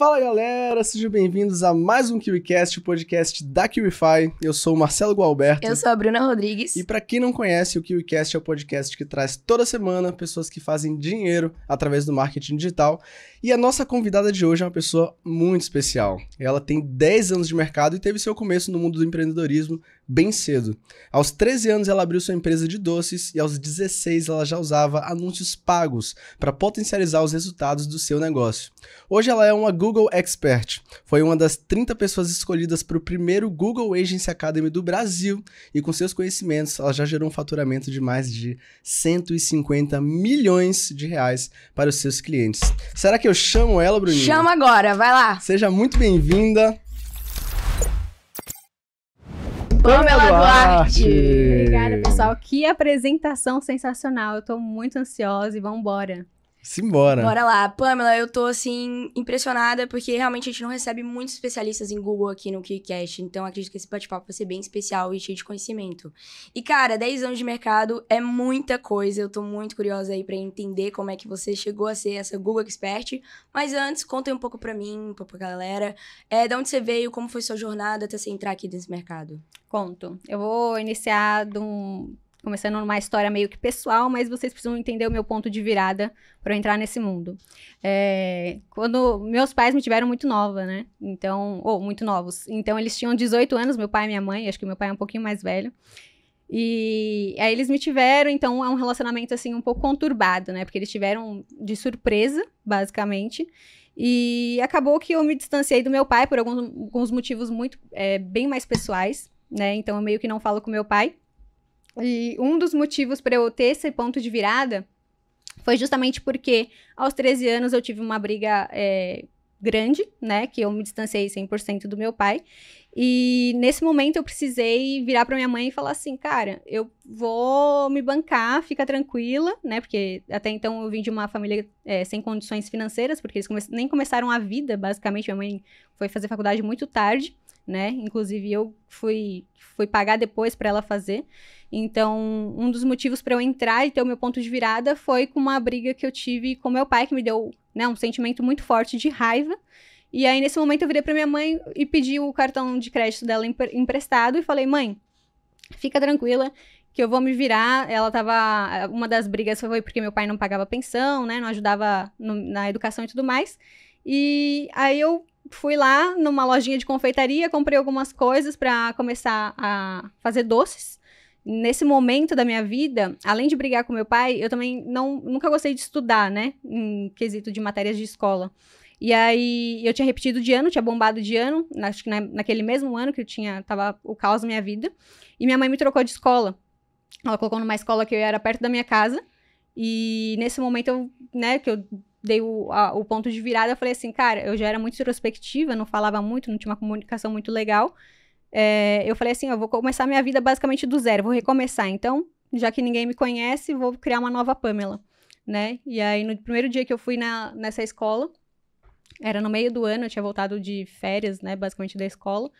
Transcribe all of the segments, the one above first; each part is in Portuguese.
Fala galera, sejam bem-vindos a mais um KiwiCast, o podcast da KiwiFi. Eu sou o Marcelo Gualberto. Eu sou a Bruna Rodrigues. E para quem não conhece, o KiwiCast é o podcast que traz toda semana pessoas que fazem dinheiro através do marketing digital. E a nossa convidada de hoje é uma pessoa muito especial. Ela tem 10 anos de mercado e teve seu começo no mundo do empreendedorismo bem cedo. Aos 13 anos, ela abriu sua empresa de doces e aos 16 ela já usava anúncios pagos para potencializar os resultados do seu negócio. Hoje ela é uma Google Expert. Foi uma das 30 pessoas escolhidas para o primeiro Google Agency Academy do Brasil e com seus conhecimentos ela já gerou um faturamento de mais de 150 milhões de reais para os seus clientes. Será que eu chamo ela, Bruninho? Chama agora, vai lá. Seja muito bem-vinda. Pamela Duarte. Duarte. Obrigada, pessoal. Que apresentação sensacional. Eu tô muito ansiosa e vamos embora. Simbora. Bora lá. Pamela, eu tô assim, impressionada, porque realmente a gente não recebe muitos especialistas em Google aqui no KiCast. Então, acredito que esse bate-papo vai ser bem especial e cheio de conhecimento. E, cara, 10 anos de mercado é muita coisa. Eu tô muito curiosa aí para entender como é que você chegou a ser essa Google Expert. Mas antes, contem um pouco para mim, pra galera. É, de onde você veio, como foi sua jornada até você entrar aqui nesse mercado? Conto. Eu vou iniciar de um começando numa história meio que pessoal, mas vocês precisam entender o meu ponto de virada para entrar nesse mundo. É, quando meus pais me tiveram muito nova, né? Então, ou muito novos. Então eles tinham 18 anos, meu pai e minha mãe, acho que meu pai é um pouquinho mais velho. E aí eles me tiveram, então é um relacionamento assim um pouco conturbado, né? Porque eles tiveram de surpresa, basicamente. E acabou que eu me distanciei do meu pai por alguns, alguns motivos muito é, bem mais pessoais, né? Então eu meio que não falo com meu pai. E um dos motivos para eu ter esse ponto de virada foi justamente porque aos 13 anos eu tive uma briga é, grande, né? Que eu me distanciei 100% do meu pai. E nesse momento eu precisei virar para minha mãe e falar assim, cara, eu vou me bancar, fica tranquila, né? Porque até então eu vim de uma família é, sem condições financeiras, porque eles come nem começaram a vida, basicamente. Minha mãe foi fazer faculdade muito tarde, né? Inclusive eu fui, fui pagar depois para ela fazer. Então, um dos motivos para eu entrar e ter o meu ponto de virada foi com uma briga que eu tive com meu pai, que me deu né, um sentimento muito forte de raiva. E aí, nesse momento, eu virei para minha mãe e pedi o cartão de crédito dela emprestado e falei: mãe, fica tranquila que eu vou me virar. Ela tava. Uma das brigas foi porque meu pai não pagava pensão, né? Não ajudava no, na educação e tudo mais. E aí eu fui lá numa lojinha de confeitaria, comprei algumas coisas para começar a fazer doces nesse momento da minha vida, além de brigar com meu pai, eu também não, nunca gostei de estudar, né? Em quesito de matérias de escola. E aí eu tinha repetido de ano, tinha bombado de ano, acho que na, naquele mesmo ano que eu tinha, tava o caos na minha vida. E minha mãe me trocou de escola. Ela colocou numa escola que eu era perto da minha casa. E nesse momento eu, né, que eu dei o, a, o ponto de virada, eu falei assim, cara, eu já era muito introspectiva, não falava muito, não tinha uma comunicação muito legal é, eu falei assim: eu vou começar minha vida basicamente do zero, vou recomeçar. Então, já que ninguém me conhece, vou criar uma nova Pamela, né? E aí, no primeiro dia que eu fui na, nessa escola, era no meio do ano, eu tinha voltado de férias, né? Basicamente da escola.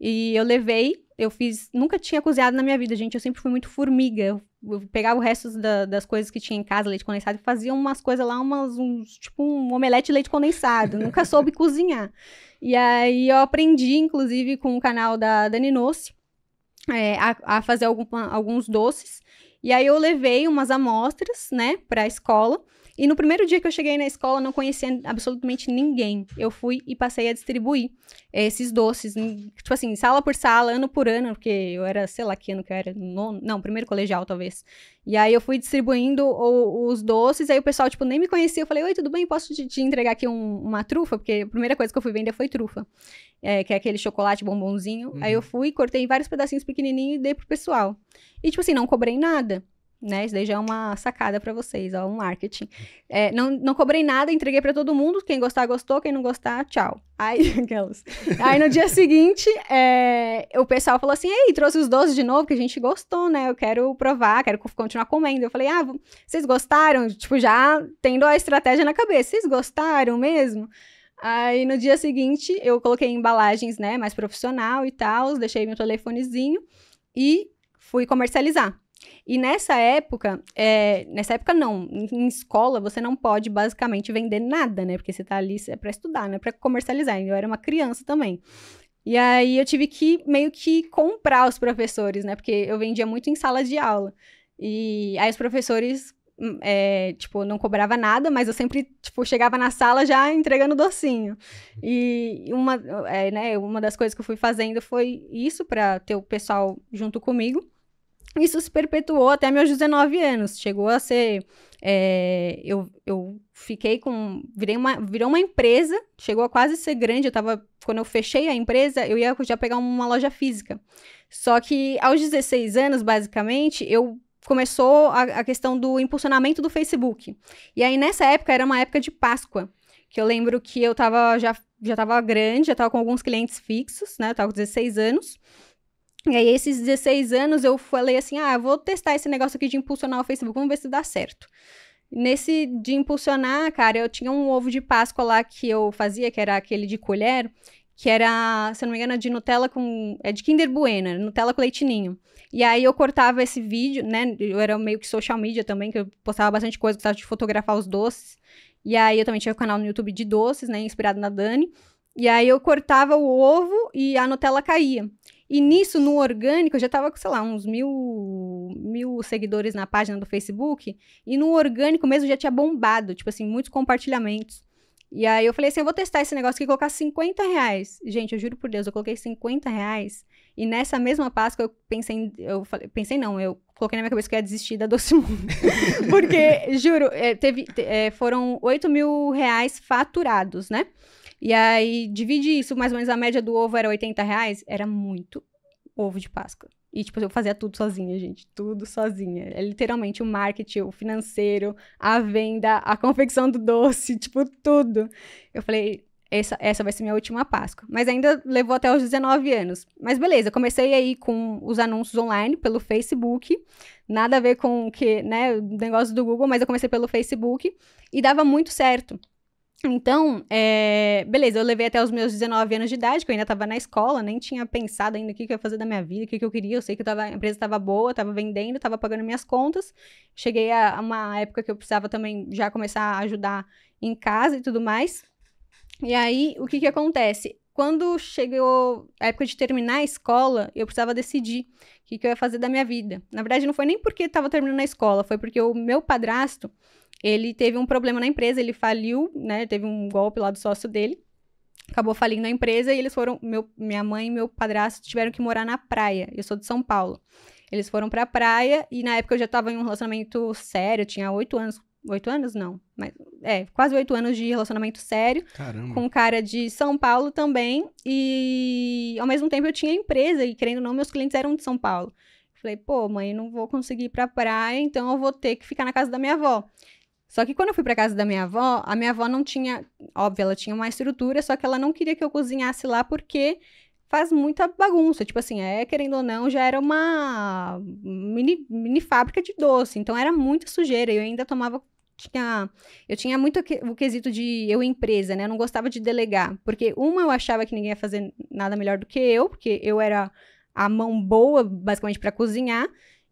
E eu levei, eu fiz. Nunca tinha cozinhado na minha vida, gente. Eu sempre fui muito formiga. Eu, eu pegava o resto da, das coisas que tinha em casa, leite condensado, e fazia umas coisas lá, umas, uns, tipo um omelete de leite condensado. nunca soube cozinhar. E aí eu aprendi, inclusive, com o canal da Dani Noce, é, a, a, fazer alguma, alguns doces. E aí eu levei umas amostras, né, para a escola. E no primeiro dia que eu cheguei na escola, não conhecia absolutamente ninguém. Eu fui e passei a distribuir eh, esses doces, tipo assim, sala por sala, ano por ano, porque eu era, sei lá que ano que eu era, nono, não, primeiro colegial talvez. E aí eu fui distribuindo o, os doces, aí o pessoal, tipo, nem me conhecia. Eu falei, oi, tudo bem? Posso te, te entregar aqui um, uma trufa? Porque a primeira coisa que eu fui vender foi trufa, é, que é aquele chocolate bombonzinho. Uhum. Aí eu uhum. fui, cortei vários pedacinhos pequenininhos e dei pro pessoal. E, tipo assim, não cobrei nada né? Isso daí já é uma sacada para vocês, ó, um marketing. É, não, não cobrei nada, entreguei para todo mundo. Quem gostar, gostou. Quem não gostar, tchau. Aí, aquelas. Aí no dia seguinte, é, o pessoal falou assim: Ei, trouxe os doces de novo, que a gente gostou, né? Eu quero provar, quero continuar comendo. Eu falei: Ah, vocês gostaram? Tipo, já tendo a estratégia na cabeça. Vocês gostaram mesmo? Aí no dia seguinte, eu coloquei embalagens, né? Mais profissional e tal. Deixei meu telefonezinho e fui comercializar. E nessa época, é, nessa época não, em escola você não pode basicamente vender nada, né? Porque você tá ali é para estudar, né? Para comercializar. Eu era uma criança também. E aí eu tive que meio que comprar os professores, né? Porque eu vendia muito em sala de aula. E aí os professores, hum, é, tipo, não cobrava nada, mas eu sempre, tipo, chegava na sala já entregando docinho. E uma, é, né, uma das coisas que eu fui fazendo foi isso para ter o pessoal junto comigo. Isso se perpetuou até meus 19 anos. Chegou a ser. É, eu, eu fiquei com. Virei uma, virou uma empresa, chegou a quase ser grande. Eu tava. Quando eu fechei a empresa, eu ia já pegar uma loja física. Só que aos 16 anos, basicamente, eu começou a, a questão do impulsionamento do Facebook. E aí, nessa época, era uma época de Páscoa. Que eu lembro que eu tava já, já tava grande, já tava com alguns clientes fixos, né? Eu tava com 16 anos. E aí, esses 16 anos, eu falei assim: ah, vou testar esse negócio aqui de impulsionar o Facebook, vamos ver se dá certo. Nesse de impulsionar, cara, eu tinha um ovo de Páscoa lá que eu fazia, que era aquele de colher, que era, se não me engano, é de Nutella com. É de Kinder Bueno, Nutella com leitinho. E aí eu cortava esse vídeo, né? Eu era meio que social media também, que eu postava bastante coisa, gostava de fotografar os doces. E aí eu também tinha o um canal no YouTube de doces, né? Inspirado na Dani. E aí eu cortava o ovo e a Nutella caía. E nisso, no orgânico, eu já tava com, sei lá, uns mil, mil seguidores na página do Facebook. E no orgânico mesmo já tinha bombado, tipo assim, muitos compartilhamentos. E aí eu falei assim, eu vou testar esse negócio aqui e colocar 50 reais. Gente, eu juro por Deus, eu coloquei 50 reais. E nessa mesma Páscoa eu pensei, em, eu falei, pensei não, eu coloquei na minha cabeça que eu ia desistir da Doce Mundo. Porque, juro, é, teve, é, foram 8 mil reais faturados, né? E aí, divide isso, mais ou menos a média do ovo era 80 reais. Era muito ovo de Páscoa. E, tipo, eu fazia tudo sozinha, gente. Tudo sozinha. É literalmente o marketing, o financeiro, a venda, a confecção do doce, tipo, tudo. Eu falei, essa, essa vai ser minha última Páscoa. Mas ainda levou até os 19 anos. Mas beleza, comecei aí com os anúncios online pelo Facebook. Nada a ver com que, né, o negócio do Google, mas eu comecei pelo Facebook e dava muito certo. Então, é, beleza, eu levei até os meus 19 anos de idade, que eu ainda estava na escola, nem tinha pensado ainda o que, que eu ia fazer da minha vida, o que, que eu queria. Eu sei que eu tava, a empresa estava boa, estava vendendo, estava pagando minhas contas. Cheguei a, uma época que eu precisava também já começar a ajudar em casa e tudo mais. E aí, o que, que acontece? Quando chegou a época de terminar a escola, eu precisava decidir o que, que eu ia fazer da minha vida. Na verdade, não foi nem porque estava terminando a escola, foi porque o meu padrasto ele teve um problema na empresa, ele faliu, né? Teve um golpe lá do sócio dele. Acabou falindo a empresa e eles foram. Meu, minha mãe e meu padrasto tiveram que morar na praia. Eu sou de São Paulo. Eles foram pra praia e na época eu já tava em um relacionamento sério, tinha oito anos. Oito anos? Não. Mas é, quase oito anos de relacionamento sério. Caramba. Com um cara de São Paulo também. E ao mesmo tempo eu tinha empresa e, querendo ou não, meus clientes eram de São Paulo. Falei, pô, mãe, não vou conseguir ir pra praia, então eu vou ter que ficar na casa da minha avó. Só que quando eu fui para casa da minha avó, a minha avó não tinha, óbvio, ela tinha uma estrutura, só que ela não queria que eu cozinhasse lá porque faz muita bagunça. Tipo assim, é, querendo ou não, já era uma mini, mini fábrica de doce. Então era muita sujeira. Eu ainda tomava. Tinha, eu tinha muito o quesito de eu empresa, né? Eu não gostava de delegar. Porque, uma, eu achava que ninguém ia fazer nada melhor do que eu, porque eu era a mão boa, basicamente, para cozinhar.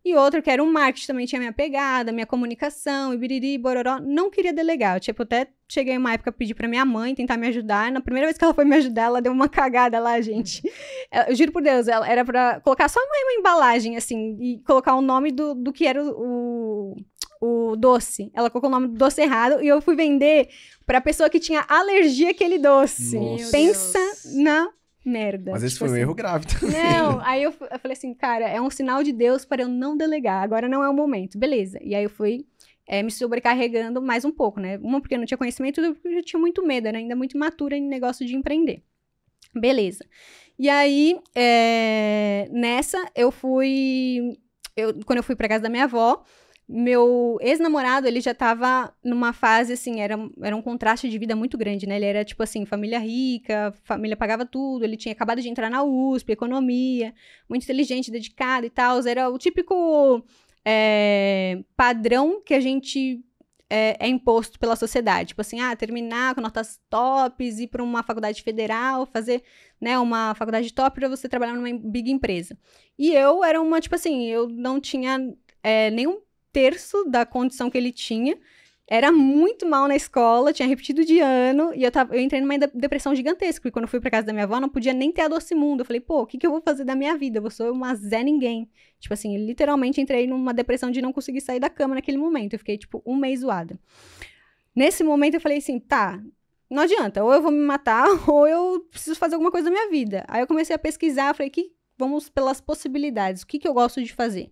E outro que era um marketing, também tinha minha pegada, minha comunicação, e biriri, bororó. Não queria delegar. Eu, tipo, até cheguei uma época pedir para minha mãe tentar me ajudar. Na primeira vez que ela foi me ajudar, ela deu uma cagada lá, gente. Eu juro por Deus, ela era para colocar só uma, uma, embalagem, assim, e colocar o nome do, do que era o, o, o doce. Ela colocou o nome do doce errado e eu fui vender pra pessoa que tinha alergia àquele doce. Meu Pensa Deus. na merda. Mas esse tipo foi assim. um erro grave também. Não, aí eu, eu, falei assim, cara, é um sinal de Deus para eu não delegar, agora não é o momento, beleza. E aí eu fui é, me sobrecarregando mais um pouco, né? Uma porque eu não tinha conhecimento, outra porque eu tinha muito medo, era ainda muito matura em negócio de empreender. Beleza. E aí, é, nessa, eu fui. Eu, quando eu fui para casa da minha avó, meu ex-namorado, ele já tava numa fase, assim, era, era um contraste de vida muito grande, né? Ele era, tipo assim, família rica, família pagava tudo, ele tinha acabado de entrar na USP, economia, muito inteligente, dedicado e tal. Era o típico é, padrão que a gente é, é, imposto pela sociedade. Tipo assim, ah, terminar com notas tops, ir para uma faculdade federal, fazer né, uma faculdade top para você trabalhar numa big empresa. E eu era uma, tipo assim, eu não tinha é, nenhum terço da condição que ele tinha. Era muito mal na escola, tinha repetido de ano, e eu, tava, eu entrei numa depressão gigantesca. E quando eu fui pra casa da minha avó, não podia nem ter a doce mundo. Eu falei, pô, o que, que eu vou fazer da minha vida? Eu vou ser uma Zé Ninguém. Tipo assim, literalmente entrei numa depressão de não conseguir sair da cama naquele momento. Eu fiquei, tipo, um mês zoada. Nesse momento, eu falei assim, tá, não adianta, ou eu vou me matar, ou eu preciso fazer alguma coisa da minha vida. Aí eu comecei a pesquisar, falei, que vamos pelas possibilidades, o que, que eu gosto de fazer?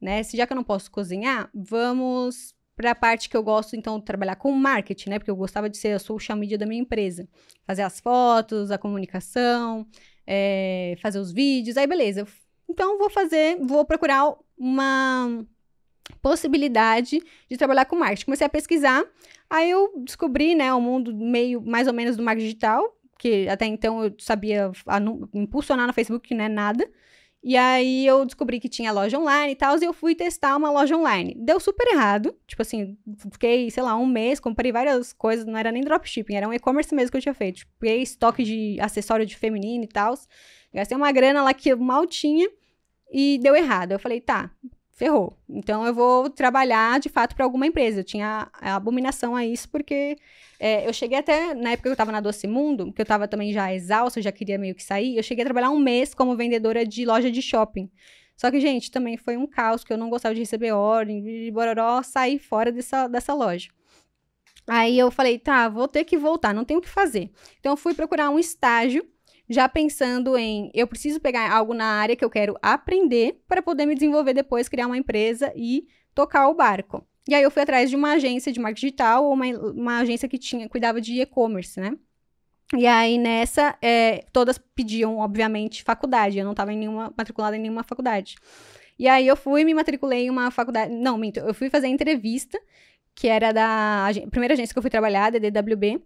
né? Se já que eu não posso cozinhar, vamos para a parte que eu gosto, então, trabalhar com marketing, né? Porque eu gostava de ser a social media da minha empresa. Fazer as fotos, a comunicação, é, fazer os vídeos, aí beleza. Então, vou fazer, vou procurar uma possibilidade de trabalhar com marketing. Comecei a pesquisar, aí eu descobri, né, o mundo meio, mais ou menos, do marketing digital, que até então eu sabia impulsionar no Facebook, né, nada. E aí eu descobri que tinha loja online e tal, e eu fui testar uma loja online. Deu super errado. Tipo assim, fiquei, sei lá, um mês, comprei várias coisas, não era nem dropshipping, era um e-commerce mesmo que eu tinha feito. Tipo, peguei estoque de acessório de feminino e tal. Gastei uma grana lá que eu mal tinha e deu errado. Eu falei, tá, ferrou. Então eu vou trabalhar de fato para alguma empresa. Eu tinha a, abominação a isso, porque é, eu cheguei até, na época que eu estava na Doce Mundo, que eu estava também já exausta, eu já queria meio que sair, eu cheguei a trabalhar um mês como vendedora de loja de shopping. Só que, gente, também foi um caos, que eu não gostava de receber ordem, de bororó, sair fora dessa, dessa loja. Aí eu falei, tá, vou ter que voltar, não tenho o que fazer. Então eu fui procurar um estágio já pensando em eu preciso pegar algo na área que eu quero aprender para poder me desenvolver depois, criar uma empresa e tocar o barco. E aí eu fui atrás de uma agência de marketing digital ou uma, uma agência que tinha cuidava de e-commerce, né? E aí nessa, é, todas pediam, obviamente, faculdade. Eu não estava em nenhuma matriculada em nenhuma faculdade. E aí eu fui me matriculei em uma faculdade. Não, minto, eu fui fazer entrevista, que era da primeira agência que eu fui trabalhar, da DWB.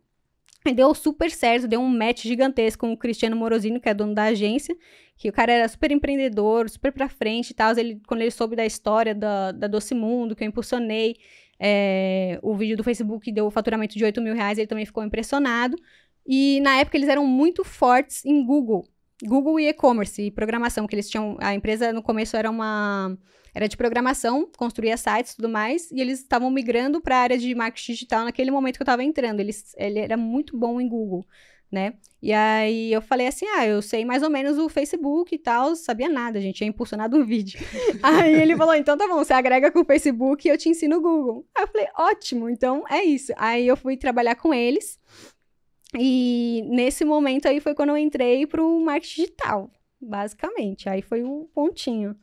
E deu super certo, deu um match gigantesco com o Cristiano Morosino, que é dono da agência, que o cara era super empreendedor, super pra frente e tal. Ele, quando ele soube da história da, da Doce Mundo, que eu impulsionei, é, o vídeo do Facebook deu o faturamento de 8 mil reais, ele também ficou impressionado. E na época eles eram muito fortes em Google. Google e e-commerce e programação, que eles tinham. A empresa no começo era uma. Era de programação, construía sites e tudo mais, e eles estavam migrando para a área de marketing digital naquele momento que eu estava entrando. Eles, ele era muito bom em Google, né? E aí eu falei assim: ah, eu sei mais ou menos o Facebook e tal, sabia nada, gente, tinha impulsionado um vídeo. aí ele falou: então tá bom, você agrega com o Facebook e eu te ensino o Google. Aí eu falei: ótimo, então é isso. Aí eu fui trabalhar com eles. E nesse momento aí foi quando eu entrei pro marketing digital, basicamente. Aí foi o um pontinho.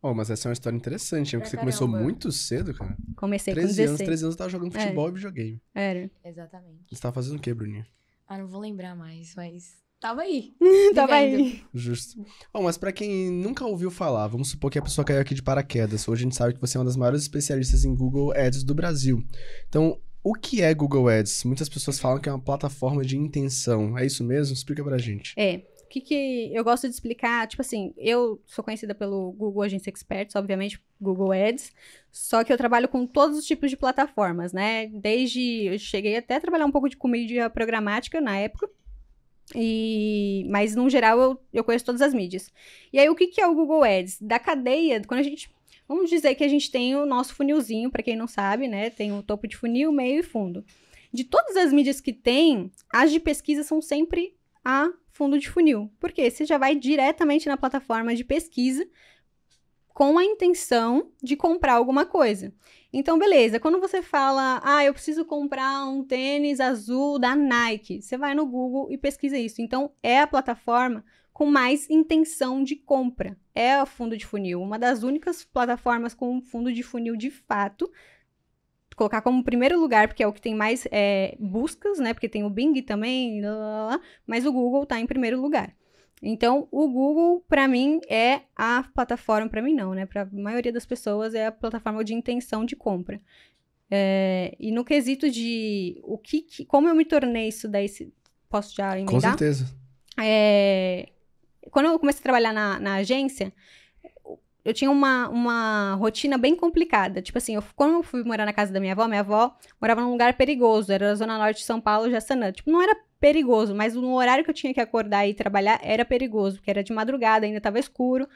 Oh, mas essa é uma história interessante, Porque você começou muito cedo, cara. Comecei 13 com 13 anos, 13 anos eu tava jogando é. futebol é. e videogame. Era. Exatamente. Você tava fazendo o quê, Bruninha? Ah, não vou lembrar mais, mas tava aí. tava aí. Justo. Bom, mas para quem nunca ouviu falar, vamos supor que a pessoa caiu aqui de paraquedas. Hoje a gente sabe que você é uma das maiores especialistas em Google Ads do Brasil. Então, o que é Google Ads? Muitas pessoas falam que é uma plataforma de intenção. É isso mesmo? Explica pra gente. É. O que, que eu gosto de explicar? Tipo assim, eu sou conhecida pelo Google Agência Experts, obviamente, Google Ads. Só que eu trabalho com todos os tipos de plataformas, né? Desde. Eu cheguei até a trabalhar um pouco de comédia programática na época. E, mas no geral eu, eu conheço todas as mídias. E aí o que, que é o Google Ads? Da cadeia, quando a gente Vamos dizer que a gente tem o nosso funilzinho, para quem não sabe, né? Tem o topo de funil, meio e fundo. De todas as mídias que tem, as de pesquisa são sempre a fundo de funil. Porque você já vai diretamente na plataforma de pesquisa com a intenção de comprar alguma coisa. Então, beleza, quando você fala, ah, eu preciso comprar um tênis azul da Nike, você vai no Google e pesquisa isso. Então, é a plataforma com mais intenção de compra. É o fundo de funil, uma das únicas plataformas com fundo de funil de fato. Colocar como primeiro lugar, porque é o que tem mais é, buscas, né? Porque tem o Bing também, blá, blá, blá, mas o Google está em primeiro lugar. Então, o Google, para mim, é a plataforma, para mim não, né? Para a maioria das pessoas, é a plataforma de intenção de compra. É, e no quesito de o que, que, como eu me tornei isso daí, posso já emendar? Com certeza. É, quando eu comecei a trabalhar na, na agência, eu tinha uma, uma rotina bem complicada. Tipo assim, eu, quando eu fui morar na casa da minha avó, minha avó morava num lugar perigoso, era na zona norte de São Paulo, Jaçanã. Tipo, não era perigoso, mas no horário que eu tinha que acordar e trabalhar era perigoso, porque era de madrugada, ainda estava escuro.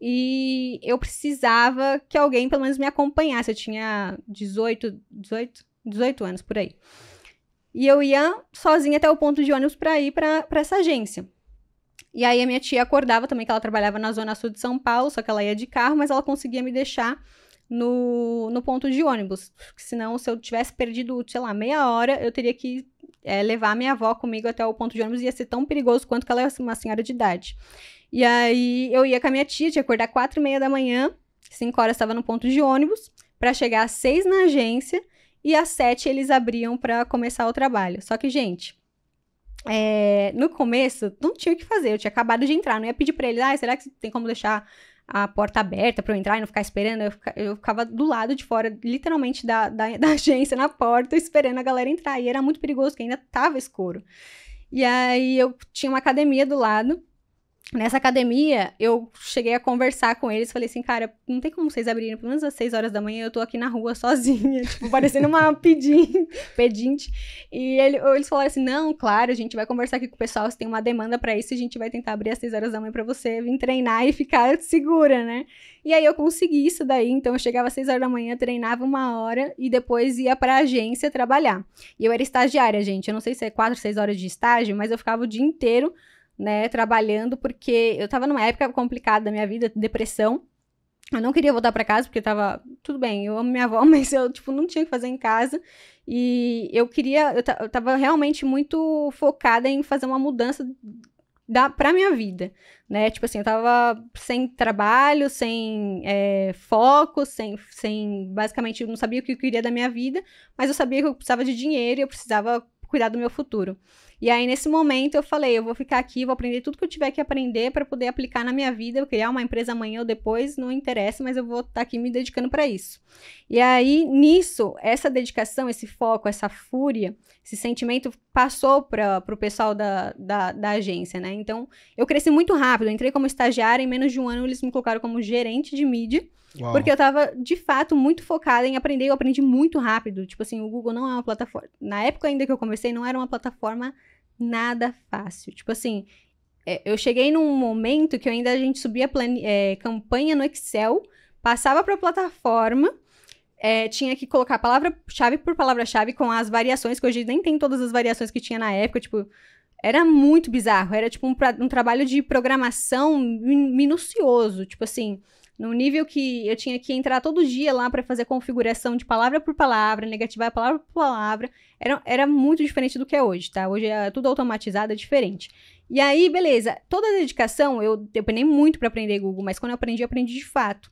E eu precisava que alguém pelo menos me acompanhasse. Eu tinha 18, 18, 18 anos por aí. E eu ia sozinha até o ponto de ônibus para ir para essa agência. E aí a minha tia acordava também, que ela trabalhava na zona sul de São Paulo, só que ela ia de carro, mas ela conseguia me deixar no, no ponto de ônibus. Porque senão, se eu tivesse perdido, sei lá, meia hora, eu teria que é, levar minha avó comigo até o ponto de ônibus. Ia ser tão perigoso quanto que ela é uma senhora de idade. E aí eu ia com a minha tia, tinha que acordar quatro e meia da manhã, cinco horas estava no ponto de ônibus, para chegar às seis na agência, e às sete eles abriam para começar o trabalho. Só que, gente, é, no começo, não tinha o que fazer, eu tinha acabado de entrar, não ia pedir pra ele, ah, será que tem como deixar a porta aberta para eu entrar e não ficar esperando? Eu, fica, eu ficava do lado de fora, literalmente, da, da, da agência, na porta, esperando a galera entrar, e era muito perigoso, que ainda tava escuro. E aí eu tinha uma academia do lado, Nessa academia, eu cheguei a conversar com eles, falei assim, cara, não tem como vocês abrirem pelo menos às 6 horas da manhã, eu tô aqui na rua sozinha, tipo, parecendo uma pedinte, pedinte. E ele, eles falaram assim, não, claro, a gente vai conversar aqui com o pessoal, se tem uma demanda para isso, a gente vai tentar abrir às 6 horas da manhã para você vir treinar e ficar segura, né? E aí eu consegui isso daí, então eu chegava às 6 horas da manhã, treinava uma hora e depois ia pra agência trabalhar. E eu era estagiária, gente, eu não sei se é 4, 6 horas de estágio, mas eu ficava o dia inteiro né, trabalhando, porque eu tava numa época complicada da minha vida, depressão. Eu não queria voltar para casa porque tava tudo bem, eu amo minha avó, mas eu tipo não tinha o que fazer em casa. E eu queria, eu, eu tava realmente muito focada em fazer uma mudança da, pra minha vida, né? Tipo assim, eu tava sem trabalho, sem é, foco, sem, sem. Basicamente, eu não sabia o que eu queria da minha vida, mas eu sabia que eu precisava de dinheiro e eu precisava cuidar do meu futuro. E aí, nesse momento, eu falei: eu vou ficar aqui, vou aprender tudo que eu tiver que aprender para poder aplicar na minha vida. Eu criar uma empresa amanhã ou depois, não interessa, mas eu vou estar tá aqui me dedicando para isso. E aí, nisso, essa dedicação, esse foco, essa fúria, esse sentimento passou para o pessoal da, da, da, agência, né? Então, eu cresci muito rápido. Eu entrei como estagiária, em menos de um ano eles me colocaram como gerente de mídia. Porque eu tava, de fato, muito focada em aprender. Eu aprendi muito rápido. Tipo assim, o Google não é uma plataforma. Na época ainda que eu comecei, não era uma plataforma nada fácil. Tipo assim, é, eu cheguei num momento que ainda a gente subia é, campanha no Excel, passava para a plataforma. É, tinha que colocar palavra-chave por palavra-chave com as variações, que hoje nem tem todas as variações que tinha na época, tipo, era muito bizarro, era tipo um, um trabalho de programação minucioso, tipo assim, no nível que eu tinha que entrar todo dia lá para fazer configuração de palavra por palavra, negativar palavra por palavra, era, era muito diferente do que é hoje, tá? Hoje é tudo automatizado, é diferente. E aí, beleza, toda a dedicação, eu dependei muito para aprender Google, mas quando eu aprendi, eu aprendi de fato.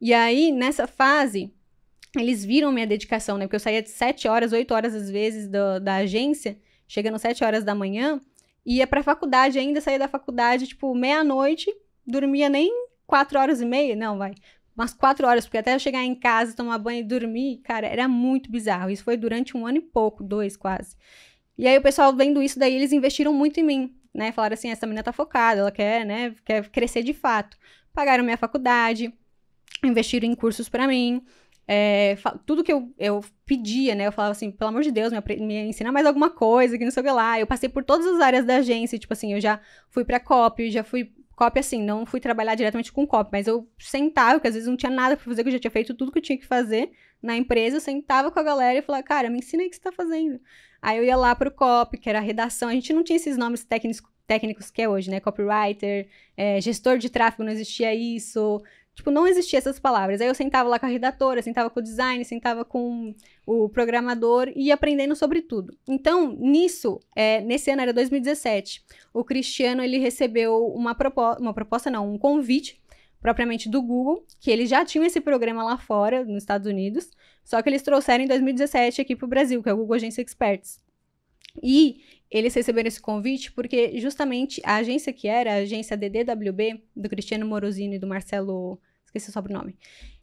E aí, nessa fase, eles viram minha dedicação, né? Porque eu saía de 7 horas, 8 horas às vezes do, da agência, chegando 7 horas da manhã, ia pra faculdade ainda, saía da faculdade, tipo, meia-noite, dormia nem quatro horas e meia, não, vai, umas quatro horas, porque até eu chegar em casa, tomar banho e dormir, cara, era muito bizarro. Isso foi durante um ano e pouco, dois quase. E aí o pessoal vendo isso daí, eles investiram muito em mim, né? Falaram assim, essa menina tá focada, ela quer, né, quer crescer de fato. Pagaram minha faculdade, investiram em cursos para mim. É, tudo que eu, eu pedia, né? Eu falava assim, pelo amor de Deus, me, me ensina mais alguma coisa, que não sei o que lá. Eu passei por todas as áreas da agência, tipo assim, eu já fui pra COP, já fui Copy, assim, não fui trabalhar diretamente com copy, mas eu sentava, porque às vezes não tinha nada pra fazer, que eu já tinha feito tudo que eu tinha que fazer na empresa, eu sentava com a galera e falava, cara, me ensina aí o que você tá fazendo. Aí eu ia lá pro copy, que era a redação, a gente não tinha esses nomes técnicos, técnicos que é hoje, né? Copywriter, é, gestor de tráfego, não existia isso, Tipo, não existiam essas palavras. Aí eu sentava lá com a redatora, sentava com o design, sentava com o programador e aprendendo sobre tudo. Então, nisso, é, nesse ano era 2017, o Cristiano ele recebeu uma proposta, uma proposta não, um convite propriamente do Google, que ele já tinha esse programa lá fora, nos Estados Unidos, só que eles trouxeram em 2017 aqui para o Brasil, que é o Google Agência Experts. E eles receberam esse convite porque justamente a agência que era, a agência DDWB, do Cristiano Morosino e do Marcelo, esqueci o sobrenome.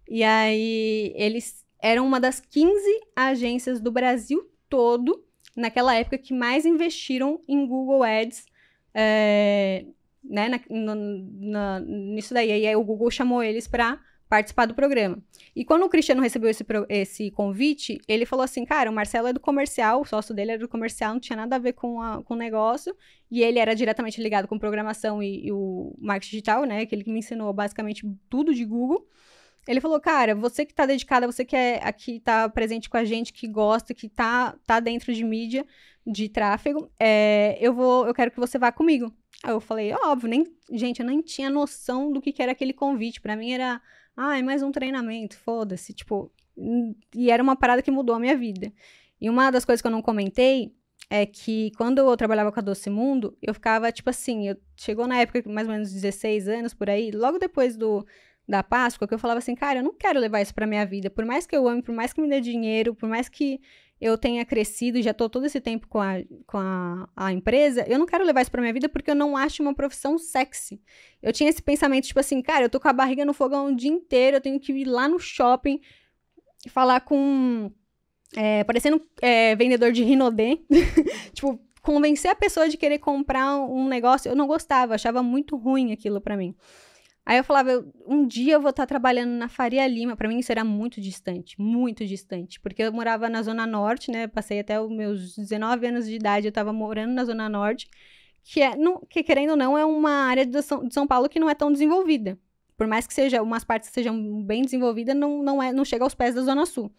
E aí eles eram uma das 15 agências do Brasil todo, naquela época, que mais investiram em Google Ads, é, né, na, na, na, nisso daí. E aí o Google chamou eles para participar do programa. E quando o Cristiano recebeu esse, esse convite, ele falou assim: cara, o Marcelo é do comercial, o sócio dele era do comercial, não tinha nada a ver com, a, com o negócio. E ele era diretamente ligado com programação e, e o marketing digital, né? Que ele me ensinou basicamente tudo de Google. Ele falou, cara, você que tá dedicada, você que é aqui tá presente com a gente, que gosta, que tá, tá dentro de mídia, de tráfego, é, eu vou, eu quero que você vá comigo. Aí eu falei, óbvio, nem, gente, eu nem tinha noção do que, que era aquele convite. Para mim era ah, é mais um treinamento, foda-se. Tipo, e era uma parada que mudou a minha vida. E uma das coisas que eu não comentei é que quando eu trabalhava com a Doce Mundo, eu ficava, tipo assim, eu, chegou na época, mais ou menos 16 anos por aí, logo depois do da Páscoa, que eu falava assim, cara, eu não quero levar isso pra minha vida. Por mais que eu ame, por mais que me dê dinheiro, por mais que eu tenha crescido, já estou todo esse tempo com a, com a, a empresa, eu não quero levar isso para minha vida porque eu não acho uma profissão sexy. Eu tinha esse pensamento, tipo assim, cara, eu tô com a barriga no fogão o dia inteiro, eu tenho que ir lá no shopping e falar com. É, parecendo é, vendedor de Rinodem. tipo, convencer a pessoa de querer comprar um negócio, eu não gostava, achava muito ruim aquilo para mim. Aí eu falava, um dia eu vou estar tá trabalhando na Faria Lima. Para mim isso era muito distante, muito distante. Porque eu morava na Zona Norte, né? Passei até os meus 19 anos de idade, eu estava morando na Zona Norte. Que, é, não, que querendo ou não, é uma área de São, de São Paulo que não é tão desenvolvida. Por mais que seja, umas partes sejam bem desenvolvidas, não, não, é, não chega aos pés da Zona Sul.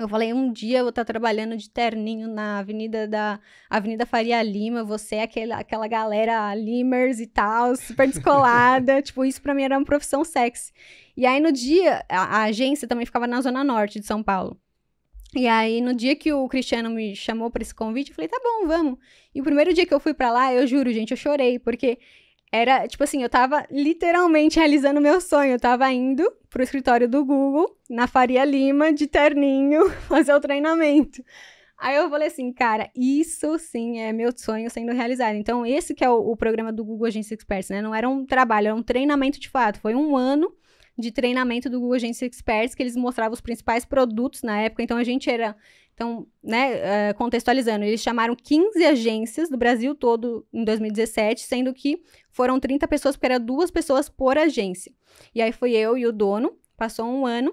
Eu falei, um dia eu vou estar tá trabalhando de terninho na Avenida da Avenida Faria Lima, você é aquele, aquela galera limers e tal, super descolada. tipo, isso pra mim era uma profissão sexy. E aí no dia, a, a, agência também ficava na Zona Norte de São Paulo. E aí no dia que o Cristiano me chamou para esse convite, eu falei, tá bom, vamos. E o primeiro dia que eu fui para lá, eu juro, gente, eu chorei, porque era, tipo assim, eu tava literalmente realizando meu sonho. Eu tava indo pro escritório do Google, na Faria Lima, de terninho, fazer o treinamento. Aí eu falei assim, cara, isso sim é meu sonho sendo realizado. Então, esse que é o, o programa do Google Agência Experts, né? Não era um trabalho, era um treinamento de fato. Foi um ano de treinamento do Google Agência Experts, que eles mostravam os principais produtos na época. Então, a gente era então, né, eh, contextualizando, eles chamaram 15 agências do Brasil todo em 2017, sendo que foram 30 pessoas, porque eram duas pessoas por agência. E aí foi eu e o dono, passou um ano,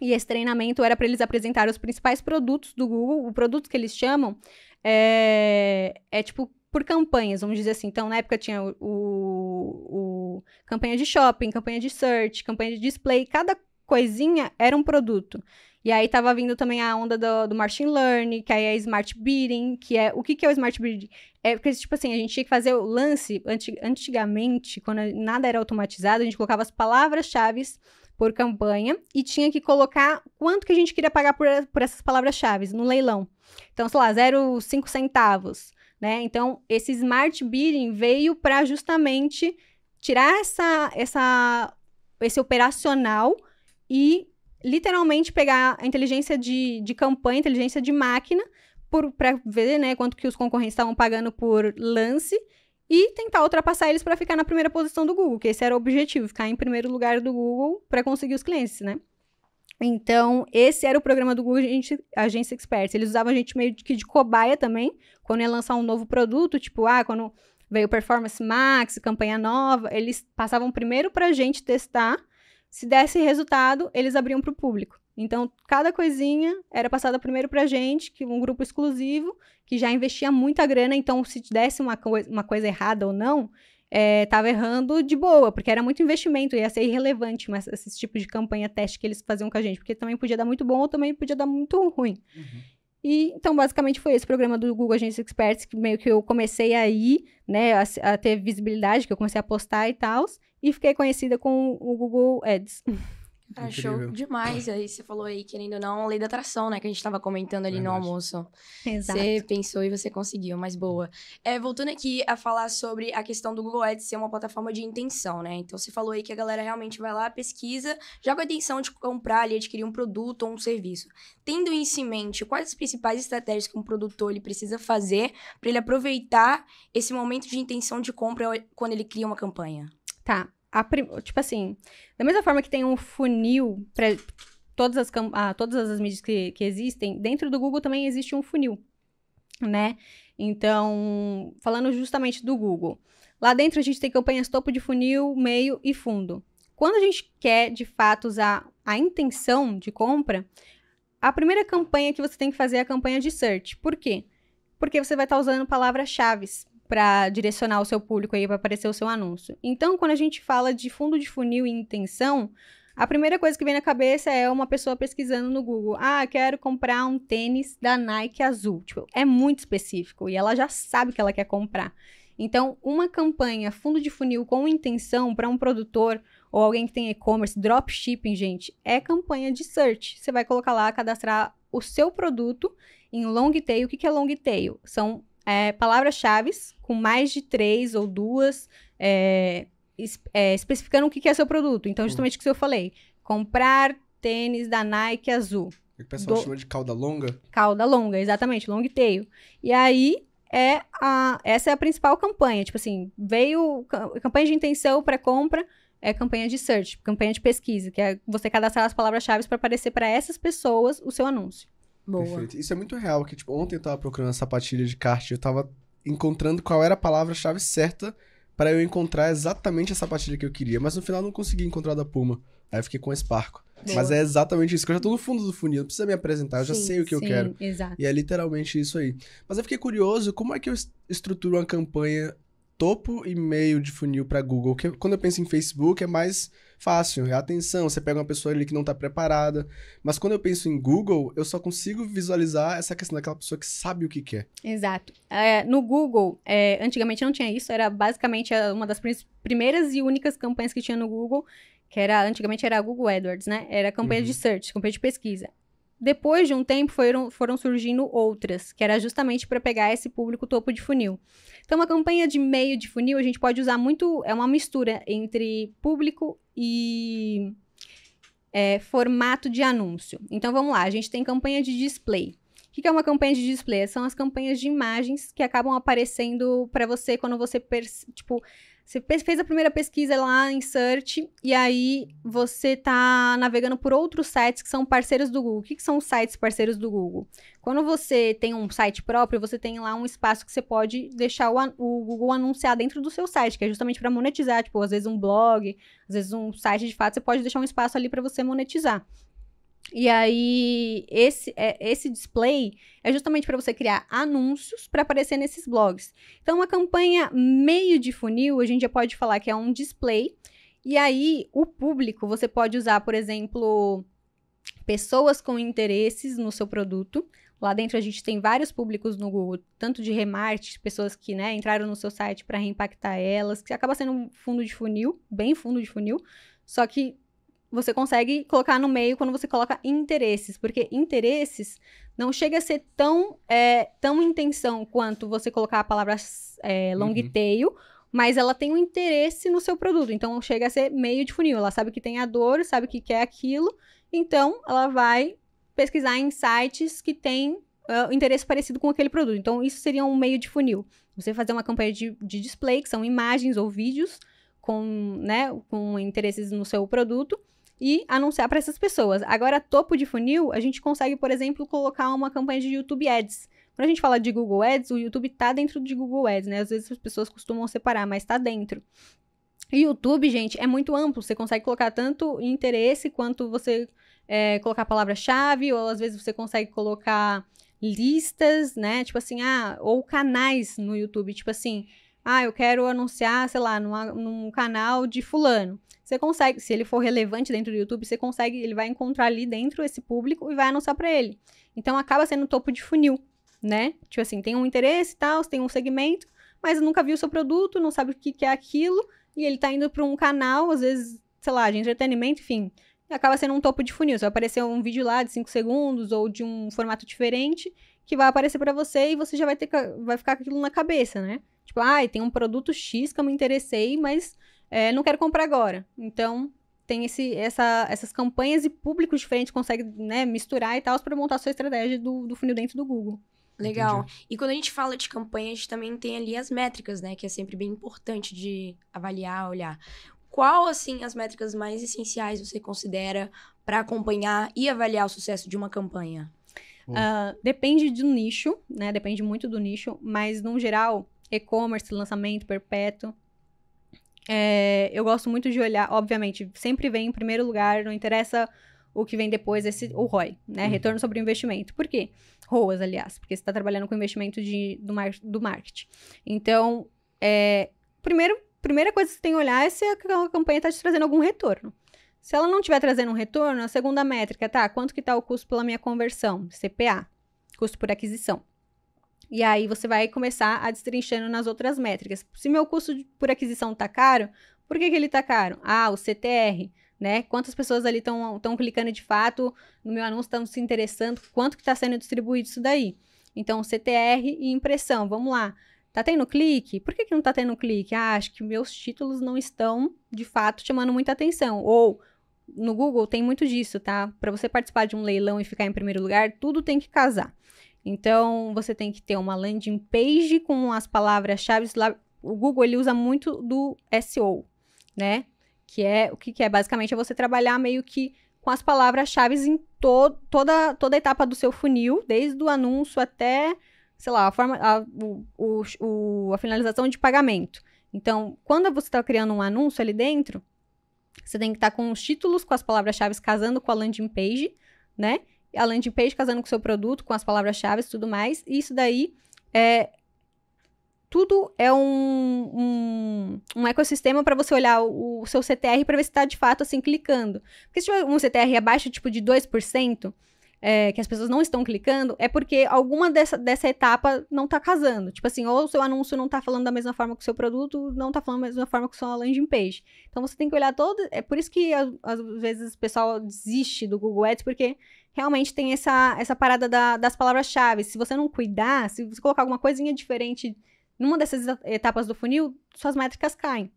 e esse treinamento era para eles apresentar os principais produtos do Google, o produto que eles chamam é, é tipo por campanhas, vamos dizer assim. Então, na época tinha o, o, o, campanha de shopping, campanha de search, campanha de display, cada coisinha era um produto. E aí tava vindo também a onda do, do machine learning, que aí é smart bidding, que é... O que que é o smart bidding? É porque, tipo assim, a gente tinha que fazer o lance... anti antigamente, quando nada era automatizado, a gente colocava as palavras-chave por campanha e tinha que colocar quanto que a gente queria pagar por, por essas palavras-chave no leilão. Então, sei lá, 0,5 centavos, né? Então, esse smart bidding veio para justamente tirar essa, essa, esse operacional e literalmente pegar a inteligência de, de campanha, inteligência de máquina, para ver né, quanto que os concorrentes estavam pagando por lance e tentar ultrapassar eles para ficar na primeira posição do Google, que esse era o objetivo, ficar em primeiro lugar do Google para conseguir os clientes, né? Então, esse era o programa do Google Agência, Agência Expert. Eles usavam a gente meio que de cobaia também, quando ia lançar um novo produto, tipo, ah, quando veio Performance Max, campanha nova, eles passavam primeiro para a gente testar se desse resultado, eles abriam para o público. Então, cada coisinha era passada primeiro para gente, que um grupo exclusivo, que já investia muita grana. Então, se desse uma, co uma coisa errada ou não, é, tava errando de boa, porque era muito investimento, ia ser irrelevante mas esse tipo de campanha teste que eles faziam com a gente, porque também podia dar muito bom ou também podia dar muito ruim. Uhum. E, então, basicamente, foi esse programa do Google Agência Experts que meio que eu comecei aí, né, a, a, ter visibilidade, que eu comecei a postar e tal e fiquei conhecida com o Google Ads. Achou ah, show demais. Aí você falou aí, querendo ou não, lei da atração, né? Que a gente tava comentando ali Verdade. no almoço. Exato. Você pensou e você conseguiu, mas boa. É, voltando aqui a falar sobre a questão do Google Ads ser uma plataforma de intenção, né? Então você falou aí que a galera realmente vai lá, pesquisa, já com a intenção de comprar ali, adquirir um produto ou um serviço. Tendo isso em mente, quais as principais estratégias que um produtor ele precisa fazer para ele aproveitar esse momento de intenção de compra quando ele cria uma campanha? Tá. Prim... Tipo assim, da mesma forma que tem um funil para todas as, cam... ah, todas as mídias que, que existem, dentro do Google também existe um funil, né? Então, falando justamente do Google. Lá dentro a gente tem campanhas topo de funil, meio e fundo. Quando a gente quer, de fato, usar a intenção de compra, a primeira campanha que você tem que fazer é a campanha de search. Por quê? Porque você vai estar tá usando palavras-chave para direcionar o seu público aí para aparecer o seu anúncio. Então, quando a gente fala de fundo de funil e intenção, a primeira coisa que vem na cabeça é uma pessoa pesquisando no Google: "Ah, quero comprar um tênis da Nike azul". Tipo, é muito específico e ela já sabe que ela quer comprar. Então, uma campanha fundo de funil com intenção para um produtor ou alguém que tem e-commerce, dropshipping, gente, é campanha de search. Você vai colocar lá, cadastrar o seu produto em long tail. O que é long tail? São é, palavras-chave com mais de três ou duas, é, es, é, especificando o que, é seu produto. Então, hum. justamente o que eu falei. Comprar tênis da Nike azul. O pessoal Do... chama de cauda longa? Cauda longa, exatamente, long tail. E aí, é a, essa é a principal campanha. Tipo assim, veio campanha de intenção para compra, é campanha de search, campanha de pesquisa, que é você cadastrar as palavras-chave para aparecer para essas pessoas o seu anúncio. Boa. Perfeito. Isso é muito real, que tipo, ontem eu tava procurando essa sapatilha de kart, eu tava encontrando qual era a palavra-chave certa para eu encontrar exatamente a sapatilha que eu queria, mas no final não consegui encontrar da Puma. Aí eu fiquei com o Sparco. Mas é exatamente isso, que eu já tô no fundo do funil, não precisa me apresentar, eu sim, já sei o que sim, eu quero. Exato. E é literalmente isso aí. Mas eu fiquei curioso, como é que eu estruturo uma campanha topo e meio de funil para Google? Porque quando eu penso em Facebook, é mais fácil, é atenção, você pega uma pessoa ali que não está preparada. Mas quando eu penso em Google, eu só consigo visualizar essa questão daquela pessoa que sabe o que quer. Exato. É, no Google, é, antigamente não tinha isso, era basicamente é, uma das primeiras e únicas campanhas que tinha no Google, que era antigamente era Google AdWords, né? Era campanha uhum. de search, campanha de pesquisa depois de um tempo foram, foram surgindo outras, que era justamente para pegar esse público topo de funil. Então, a campanha de meio de funil a gente pode usar muito, é uma mistura entre público e é, formato de anúncio. Então, vamos lá, a gente tem campanha de display. O que é uma campanha de display? São as campanhas de imagens que acabam aparecendo para você quando você, tipo, você fez a primeira pesquisa lá em Search, e aí você está navegando por outros sites que são parceiros do Google. O que, que são os sites parceiros do Google? Quando você tem um site próprio, você tem lá um espaço que você pode deixar o, o Google anunciar dentro do seu site, que é justamente para monetizar. Tipo, às vezes um blog, às vezes um site de fato, você pode deixar um espaço ali para você monetizar. E aí, esse, é, esse display é justamente para você criar anúncios para aparecer nesses blogs. Então, uma campanha meio de funil, a gente já pode falar que é um display. E aí, o público, você pode usar, por exemplo, pessoas com interesses no seu produto. Lá dentro a gente tem vários públicos no Google, tanto de remate, pessoas que né, entraram no seu site para reimpactar elas, que acaba sendo um fundo de funil, bem fundo de funil, só que você consegue colocar no meio quando você coloca interesses, porque interesses não chega a ser tão, é, tão intenção quanto você colocar a palavra é, long uhum. tail, mas ela tem um interesse no seu produto, então chega a ser meio de funil. Ela sabe que tem a dor, sabe que quer aquilo, então ela vai pesquisar em sites que têm é, uh, interesse parecido com aquele produto. Então isso seria um meio de funil. Você fazer uma campanha de, de display, que são imagens ou vídeos com, né, com interesses no seu produto e anunciar para essas pessoas. Agora, topo de funil, a gente consegue, por exemplo, colocar uma campanha de YouTube Ads. Quando a gente fala de Google Ads, o YouTube tá dentro de Google Ads, né? Às vezes as pessoas costumam separar, mas tá dentro. E YouTube, gente, é muito amplo. Você consegue colocar tanto interesse quanto você é, colocar palavra-chave, ou às vezes você consegue colocar listas, né? Tipo assim, ah, ou canais no YouTube. Tipo assim, ah, eu quero anunciar, sei lá, numa, num canal de fulano. Você consegue, se ele for relevante dentro do YouTube, você consegue, ele vai encontrar ali dentro esse público e vai anunciar para ele. Então acaba sendo topo de funil, né? Tipo assim, tem um interesse e tal, tem um segmento, mas nunca viu o seu produto, não sabe o que, que é aquilo, e ele tá indo para um canal, às vezes, sei lá, de entretenimento, enfim, acaba sendo um topo de funil. Você vai aparecer um vídeo lá de 5 segundos ou de um formato diferente que vai aparecer para você e você já vai ter vai ficar com aquilo na cabeça, né? Tipo, ai, ah, tem um produto X que eu me interessei, mas é, não quero comprar agora. Então, tem esse, essa, essas campanhas e públicos diferentes consegue né, misturar e tal para montar a sua estratégia do, do funil dentro do Google. Legal. Entendi. E quando a gente fala de campanha, a gente também tem ali as métricas, né? Que é sempre bem importante de avaliar, olhar. Qual, assim, as métricas mais essenciais você considera para acompanhar e avaliar o sucesso de uma campanha? Uh, depende do nicho, né? Depende muito do nicho, mas, no geral, e-commerce, lançamento perpétuo. É, eu gosto muito de olhar, obviamente, sempre vem em primeiro lugar, não interessa o que vem depois, esse, o ROI, né? Uhum. Retorno sobre o investimento. Por quê? ROAS, aliás, porque você está trabalhando com investimento de, do, mar, do marketing. Então, é, primeiro, primeira coisa que você tem que olhar é se a campanha está te trazendo algum retorno. Se ela não estiver trazendo um retorno, a segunda métrica, tá? Quanto que está o custo pela minha conversão? CPA, custo por aquisição. E aí você vai começar a destrinchando nas outras métricas. Se meu custo por aquisição tá caro, por que, que ele tá caro? Ah, o CTR, né? Quantas pessoas ali estão clicando de fato no meu anúncio, estão se interessando, quanto que está sendo distribuído isso daí. Então, CTR e impressão, vamos lá. Tá tendo clique? Por que, que não tá tendo clique? Ah, acho que meus títulos não estão, de fato, chamando muita atenção. Ou no Google tem muito disso, tá? Para você participar de um leilão e ficar em primeiro lugar, tudo tem que casar. Então, você tem que ter uma landing page com as palavras-chave. O Google ele usa muito do SEO, né? Que é o que, que é basicamente é você trabalhar meio que com as palavras-chave em to toda, toda a etapa do seu funil, desde o anúncio até, sei lá, a, forma, a, o, o, a finalização de pagamento. Então, quando você está criando um anúncio ali dentro, você tem que estar tá com os títulos, com as palavras-chave casando com a landing page, né? a landing page casando com o seu produto, com as palavras-chave e tudo mais. E isso daí é. Tudo é um, um, um ecossistema para você olhar o, o seu CTR para ver se está de fato assim clicando. Porque se tiver um CTR abaixo tipo de 2%, é, que as pessoas não estão clicando, é porque alguma dessa, dessa etapa não está casando. Tipo assim, ou o seu anúncio não está falando da mesma forma que o seu produto, não está falando da mesma forma que a sua landing page. Então você tem que olhar todo. É por isso que às vezes o pessoal desiste do Google Ads, porque realmente tem essa, essa parada da, das palavras-chave. Se você não cuidar, se você colocar alguma coisinha diferente numa dessas etapas do funil, suas métricas caem.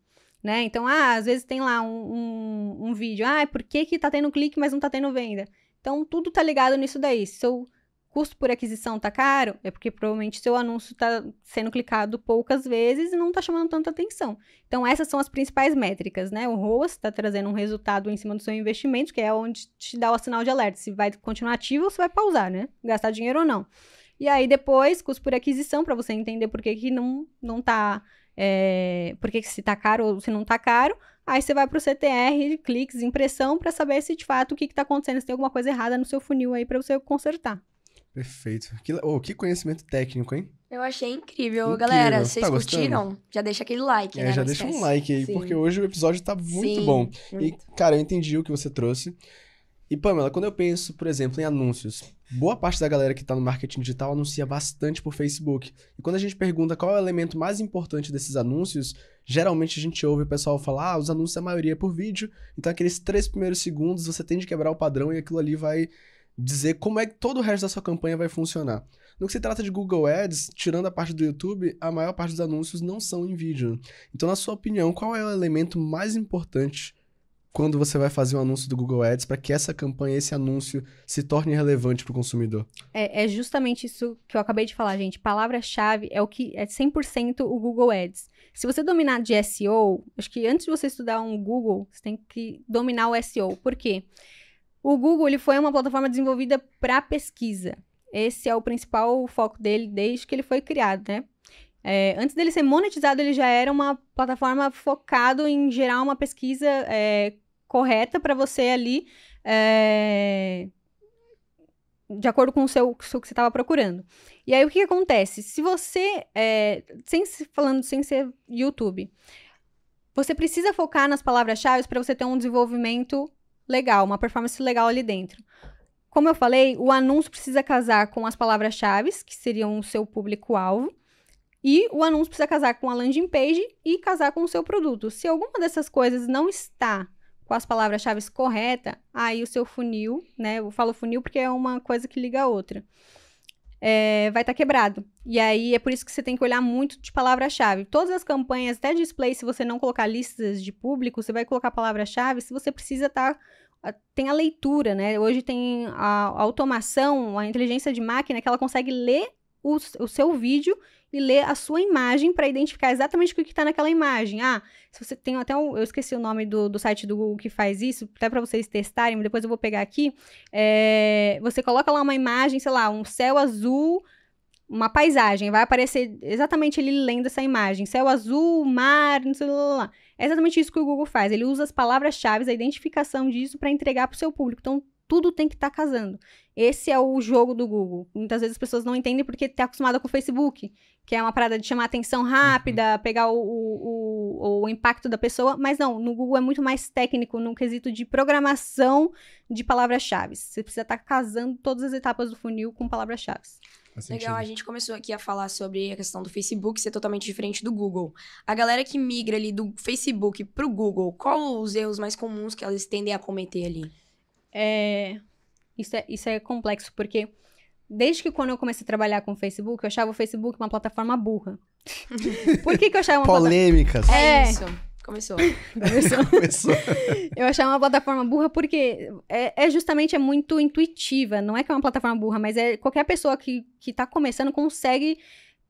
Né? Então, ah, às vezes tem lá um, um, um vídeo, ah, por que, que tá tendo clique, mas não tá tendo venda? Então, tudo tá ligado nisso daí. Se seu custo por aquisição tá caro, é porque provavelmente seu anúncio está sendo clicado poucas vezes e não tá chamando tanta atenção. Então, essas são as principais métricas, né? O ROAS está trazendo um resultado em cima do seu investimento, que é onde te dá o sinal de alerta, se vai continuar ativo ou se vai pausar, né? Gastar dinheiro ou não. E aí, depois, custo por aquisição, para você entender por que, que não, não tá é, que se tá caro ou se não tá caro. Aí você vai para o CTR, cliques, impressão, para saber se de fato o que está acontecendo, se tem alguma coisa errada no seu funil aí para você consertar. Perfeito. Que, oh, que conhecimento técnico, hein? Eu achei incrível, incrível. galera. Vocês tá curtiram? Já deixa aquele like, é, né? Já Não deixa esquece. um like aí, Sim. porque hoje o episódio tá muito Sim, bom. Muito. E, cara, eu entendi o que você trouxe. E, Pamela, quando eu penso, por exemplo, em anúncios, boa parte da galera que está no marketing digital anuncia bastante por Facebook. E quando a gente pergunta qual é o elemento mais importante desses anúncios, geralmente a gente ouve o pessoal falar: ah, os anúncios a maioria é por vídeo, então aqueles três primeiros segundos você tem de quebrar o padrão e aquilo ali vai dizer como é que todo o resto da sua campanha vai funcionar. No que se trata de Google Ads, tirando a parte do YouTube, a maior parte dos anúncios não são em vídeo. Então, na sua opinião, qual é o elemento mais importante quando você vai fazer um anúncio do Google Ads para que essa campanha, esse anúncio se torne relevante para o consumidor? É, é, justamente isso que eu acabei de falar, gente. Palavra-chave é o que é 100% o Google Ads. Se você dominar de SEO, acho que antes de você estudar um Google, você tem que dominar o SEO. Por quê? O Google ele foi uma plataforma desenvolvida para pesquisa. Esse é o principal foco dele desde que ele foi criado, né? É, antes dele ser monetizado, ele já era uma plataforma focado em gerar uma pesquisa é, correta para você ali, é, de acordo com o seu o que você estava procurando. E aí o que, que acontece? Se você, é, sem falando sem ser YouTube, você precisa focar nas palavras-chave para você ter um desenvolvimento legal, uma performance legal ali dentro. Como eu falei, o anúncio precisa casar com as palavras-chave, que seriam o seu público-alvo, e o anúncio precisa casar com a landing page e casar com o seu produto. Se alguma dessas coisas não está com as palavras-chave corretas, aí o seu funil, né? Eu falo funil porque é uma coisa que liga a outra. É, vai estar tá quebrado. E aí é por isso que você tem que olhar muito de palavra-chave. Todas as campanhas, até display, se você não colocar listas de público, você vai colocar palavra-chave. Se você precisa estar. Tá, tem a leitura, né? Hoje tem a, a automação, a inteligência de máquina que ela consegue ler o, o seu vídeo e ler a sua imagem para identificar exatamente o que está naquela imagem. Ah, se você tem até um, eu esqueci o nome do, do site do Google que faz isso, até para vocês testarem, depois eu vou pegar aqui. É, você coloca lá uma imagem, sei lá, um céu azul, uma paisagem, vai aparecer exatamente ele lendo essa imagem, céu azul, mar, não sei lá. lá. É exatamente isso que o Google faz. Ele usa as palavras-chave, a identificação disso para entregar para o seu público. Então tudo tem que estar tá casando. Esse é o jogo do Google. Muitas vezes as pessoas não entendem porque tá acostumada com o Facebook, que é uma parada de chamar atenção rápida, uhum. pegar o, o, o, o, impacto da pessoa. Mas não, no Google é muito mais técnico, no quesito de programação de palavras-chave. Você precisa estar tá casando todas as etapas do funil com palavras-chave. Legal, a gente começou aqui a falar sobre a questão do Facebook ser totalmente diferente do Google. A galera que migra ali do Facebook pro Google, qual os erros mais comuns que elas tendem a cometer ali? é, isso, é, isso é complexo, porque desde que quando eu comecei a trabalhar com o Facebook, eu achava o Facebook uma plataforma burra. Por que, que eu achava uma Polêmicas. Plataforma... É, é isso. Começou. Começou. Começou. eu achava uma plataforma burra porque é, é, justamente é muito intuitiva. Não é que é uma plataforma burra, mas é qualquer pessoa que, que tá começando consegue,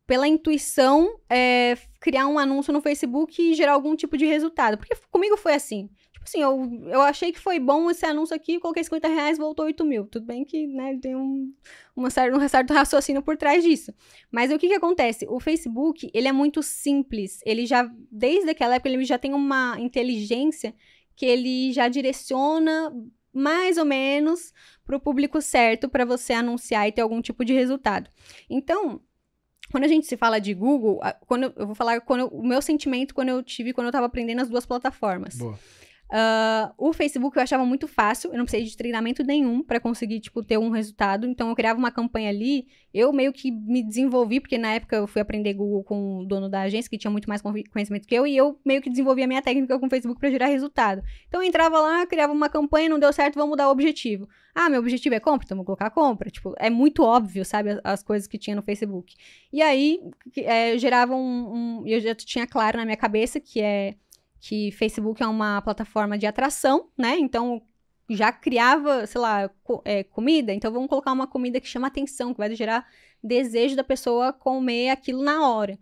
pela intuição, é, criar um anúncio no Facebook e gerar algum tipo de resultado. Porque comigo foi assim. Tipo assim, eu, eu achei que foi bom esse anúncio aqui, coloquei 50 reais, voltou 8 mil. Tudo bem que, né, tem um, uma, um certo raciocínio por trás disso. Mas o que que acontece? O Facebook, ele é muito simples. Ele já, desde aquela época, ele já tem uma inteligência que ele já direciona mais ou menos para o público certo para você anunciar e ter algum tipo de resultado. Então, quando a gente se fala de Google, quando eu, eu vou falar quando eu, o meu sentimento quando eu tive, quando eu estava aprendendo as duas plataformas. Boa. Uh, o Facebook eu achava muito fácil, eu não precisei de treinamento nenhum para conseguir, tipo, ter um resultado. Então eu criava uma campanha ali, eu meio que me desenvolvi, porque na época eu fui aprender Google com o dono da agência, que tinha muito mais conhecimento que eu, e eu meio que desenvolvi a minha técnica com o Facebook para gerar resultado. Então eu entrava lá, criava uma campanha, não deu certo, vamos mudar o objetivo. Ah, meu objetivo é compra, então vou colocar compra. Tipo, é muito óbvio, sabe, as, coisas que tinha no Facebook. E aí, é, gerava um, um. Eu já tinha claro na minha cabeça que é que Facebook é uma plataforma de atração, né? Então já criava, sei lá, co é, comida, então vamos colocar uma comida que chama atenção, que vai gerar desejo da pessoa comer aquilo na hora.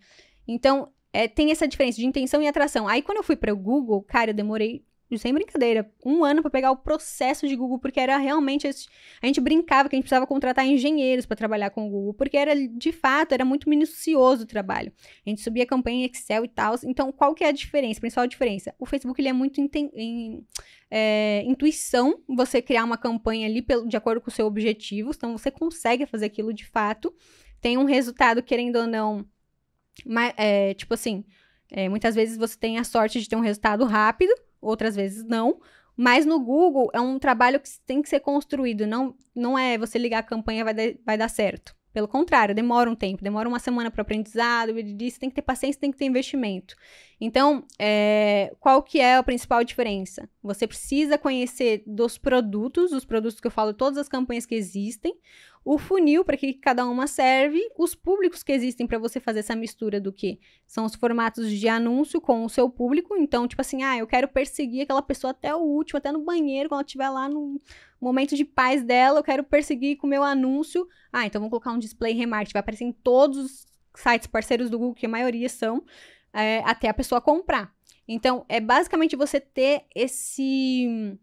Então, é, tem essa diferença de intenção e atração. Aí, quando eu fui para o Google, cara, eu demorei sem brincadeira, um ano para pegar o processo de Google, porque era realmente. A gente brincava que a gente precisava contratar engenheiros para trabalhar com o Google, porque era, de fato, era muito minucioso o trabalho. A gente subia campanha em Excel e tal. Então, qual que é a diferença, principal diferença? O Facebook ele é muito é, intuição, você criar uma campanha ali pelo, de acordo com o seu objetivo, então você consegue fazer aquilo de fato. Tem um resultado, querendo ou não, mas, é, tipo assim. É, muitas vezes você tem a sorte de ter um resultado rápido, outras vezes não. Mas no Google é um trabalho que tem que ser construído, não, não é você ligar a campanha vai, de, vai dar certo. Pelo contrário, demora um tempo, demora uma semana para aprendizado, você tem que ter paciência, tem que ter investimento. Então, é, qual que é a principal diferença? Você precisa conhecer dos produtos, os produtos que eu falo, todas as campanhas que existem, o funil para que cada uma serve, os públicos que existem para você fazer essa mistura do que são os formatos de anúncio com o seu público. Então, tipo assim, ah, eu quero perseguir aquela pessoa até o último, até no banheiro, quando ela estiver lá no momento de paz dela, eu quero perseguir com o meu anúncio. Ah, então vou colocar um display remarketing, vai aparecer em todos os sites parceiros do Google, que a maioria são, é, até a pessoa comprar. Então, é basicamente você ter esse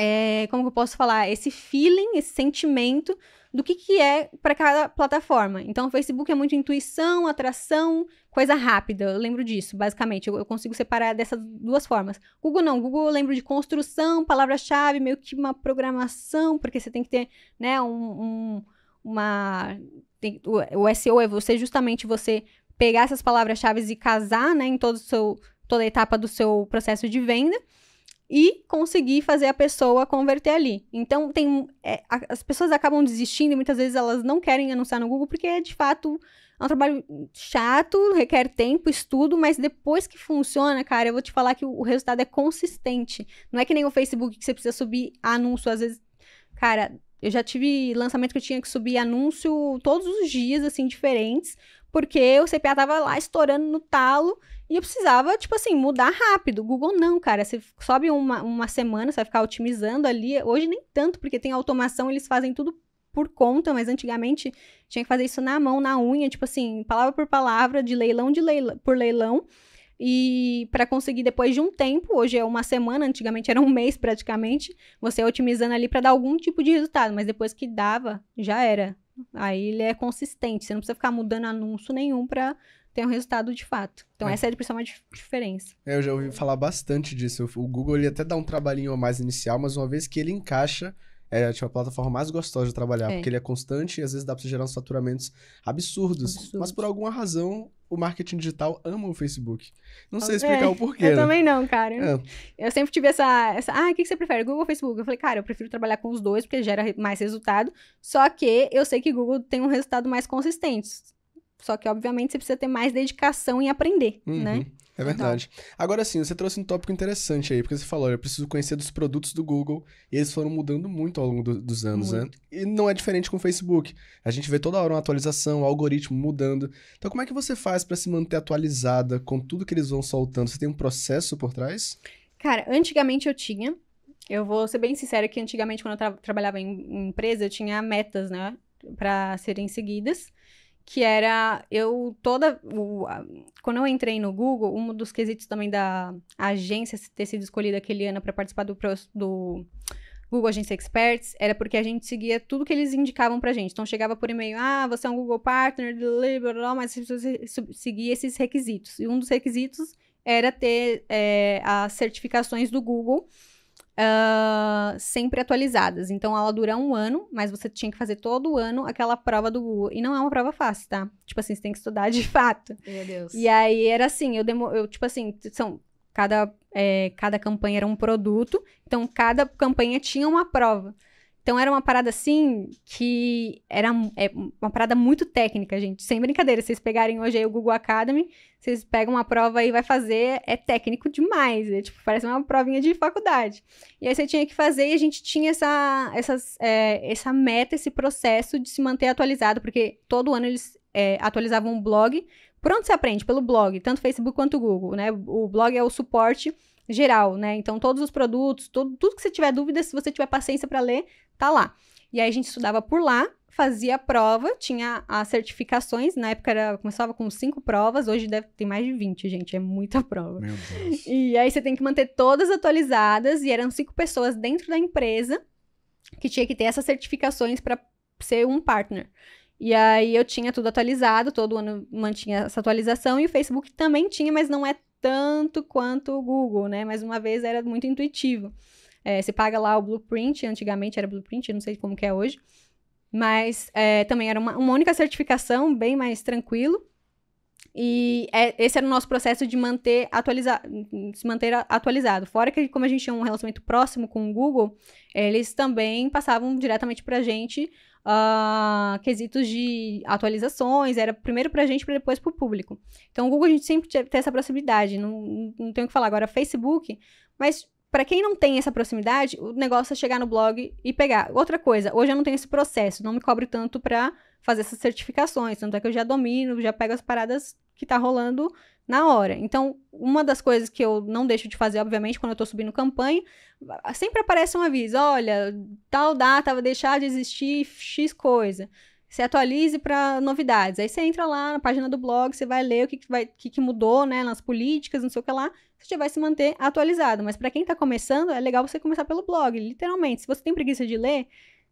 é, como eu posso falar, esse feeling, esse sentimento do que, que é para cada plataforma. Então, o Facebook é muito intuição, atração, coisa rápida. Eu lembro disso, basicamente. Eu, eu consigo separar dessas duas formas. Google não. Google eu lembro de construção, palavra-chave, meio que uma programação, porque você tem que ter, né, um, um uma... Tem, o, o SEO é você, justamente, você pegar essas palavras-chave e casar, né, em todo seu, toda a etapa do seu processo de venda e conseguir fazer a pessoa converter ali. Então, tem, é, as pessoas acabam desistindo e muitas vezes elas não querem anunciar no Google porque, é, de fato, é um trabalho chato, requer tempo, estudo, mas depois que funciona, cara, eu vou te falar que o resultado é consistente. Não é que nem o Facebook que você precisa subir anúncio, às vezes. Cara, eu já tive lançamento que eu tinha que subir anúncio todos os dias, assim, diferentes porque o CPA tava lá estourando no talo e eu precisava, tipo assim, mudar rápido. Google não, cara. Você sobe uma, uma semana, você vai ficar otimizando ali. Hoje nem tanto, porque tem automação, eles fazem tudo por conta, mas antigamente tinha que fazer isso na mão, na unha, tipo assim, palavra por palavra, de leilão de leilão, por leilão. E para conseguir depois de um tempo, hoje é uma semana, antigamente era um mês praticamente, você otimizando ali para dar algum tipo de resultado, mas depois que dava, já era. Aí ele é consistente, você não precisa ficar mudando anúncio nenhum para ter um resultado de fato. Então é. essa é a principal diferença. É, eu já ouvi falar bastante disso. O Google ele até dá um trabalhinho a mais inicial, mas uma vez que ele encaixa é tipo, a plataforma mais gostosa de trabalhar, é. porque ele é constante e às vezes dá pra você gerar uns faturamentos absurdos. Absurdo. Mas por alguma razão, o marketing digital ama o Facebook. Não sei é, explicar é, o porquê. Eu né? também não, cara. É. Eu sempre tive essa, essa. Ah, o que você prefere, Google ou Facebook? Eu falei, cara, eu prefiro trabalhar com os dois porque gera mais resultado. Só que eu sei que Google tem um resultado mais consistente. Só que, obviamente, você precisa ter mais dedicação em aprender, uhum. né? É verdade. Então. Agora sim, você trouxe um tópico interessante aí, porque você falou, eu preciso conhecer dos produtos do Google, e eles foram mudando muito ao longo do, dos anos, né? muito. né? E não é diferente com o Facebook. A gente vê toda hora uma atualização, o algoritmo mudando. Então, como é que você faz para se manter atualizada com tudo que eles vão soltando? Você tem um processo por trás? Cara, antigamente eu tinha. Eu vou ser bem sincera que antigamente, quando eu tra trabalhava em, em empresa, eu tinha metas, né? Para serem seguidas que era eu toda o, quando eu entrei no Google, um dos quesitos também da agência ter sido escolhida aquele ano para participar do, do Google Agência Experts era porque a gente seguia tudo que eles indicavam para gente. Então chegava por e-mail, ah, você é um Google Partner, blá, blá, blá, mas você seguia esses requisitos. E um dos requisitos era ter é, as certificações do Google uh, sempre atualizadas. Então ela dura um ano, mas você tinha que fazer todo ano aquela prova do Google. E não é uma prova fácil, tá? Tipo assim, você tem que estudar de fato. Meu Deus. E aí era assim, eu, demo, eu tipo assim, são cada, é, cada campanha era um produto, então cada campanha tinha uma prova. Então era uma parada assim que era é uma parada muito técnica, gente. Sem brincadeira, vocês pegarem hoje aí o Google Academy, vocês pegam uma prova e vai fazer, é técnico demais, é, tipo, parece uma provinha de faculdade. E aí você tinha que fazer e a gente tinha essa, essas, é, essa meta, esse processo de se manter atualizado, porque todo ano eles é, atualizavam um blog. Por onde se aprende? Pelo blog, tanto Facebook quanto Google, né? O blog é o suporte geral, né? Então, todos os produtos, tudo, tudo que você tiver dúvida, se você tiver paciência para ler, tá lá. E aí a gente estudava por lá, fazia a prova, tinha as certificações, na época era, começava com cinco provas, hoje deve ter mais de 20, gente, é muita prova. Meu Deus. E aí você tem que manter todas atualizadas, e eram cinco pessoas dentro da empresa que tinha que ter essas certificações para ser um partner. E aí eu tinha tudo atualizado, todo ano mantinha essa atualização, e o Facebook também tinha, mas não é tanto quanto o Google, né? Mas uma vez era muito intuitivo. É, você paga lá o Blueprint, antigamente era Blueprint, não sei como que é hoje. Mas é, também era uma, uma única certificação, bem mais tranquilo. E é, esse era o nosso processo de manter se manter atualizado. Fora que, como a gente tinha um relacionamento próximo com o Google, eles também passavam diretamente para a gente uh, quesitos de atualizações, era primeiro pra gente, pra depois pro público. Então, o Google a gente sempre tem essa proximidade, não, não tenho o que falar. Agora, Facebook, mas para quem não tem essa proximidade, o negócio é chegar no blog e pegar. Outra coisa, hoje eu não tenho esse processo, não me cobre tanto para fazer essas certificações, tanto é que eu já domino, já pego as paradas que tá rolando na hora. Então, uma das coisas que eu não deixo de fazer, obviamente, quando eu tô subindo campanha, sempre aparece um aviso: olha, tal data vai deixar de existir X coisa. Se atualize para novidades. Aí você entra lá na página do blog, você vai ler o que, que, vai, que, que mudou né, nas políticas, não sei o que lá. Você vai se manter atualizado. Mas para quem está começando, é legal você começar pelo blog, literalmente. Se você tem preguiça de ler,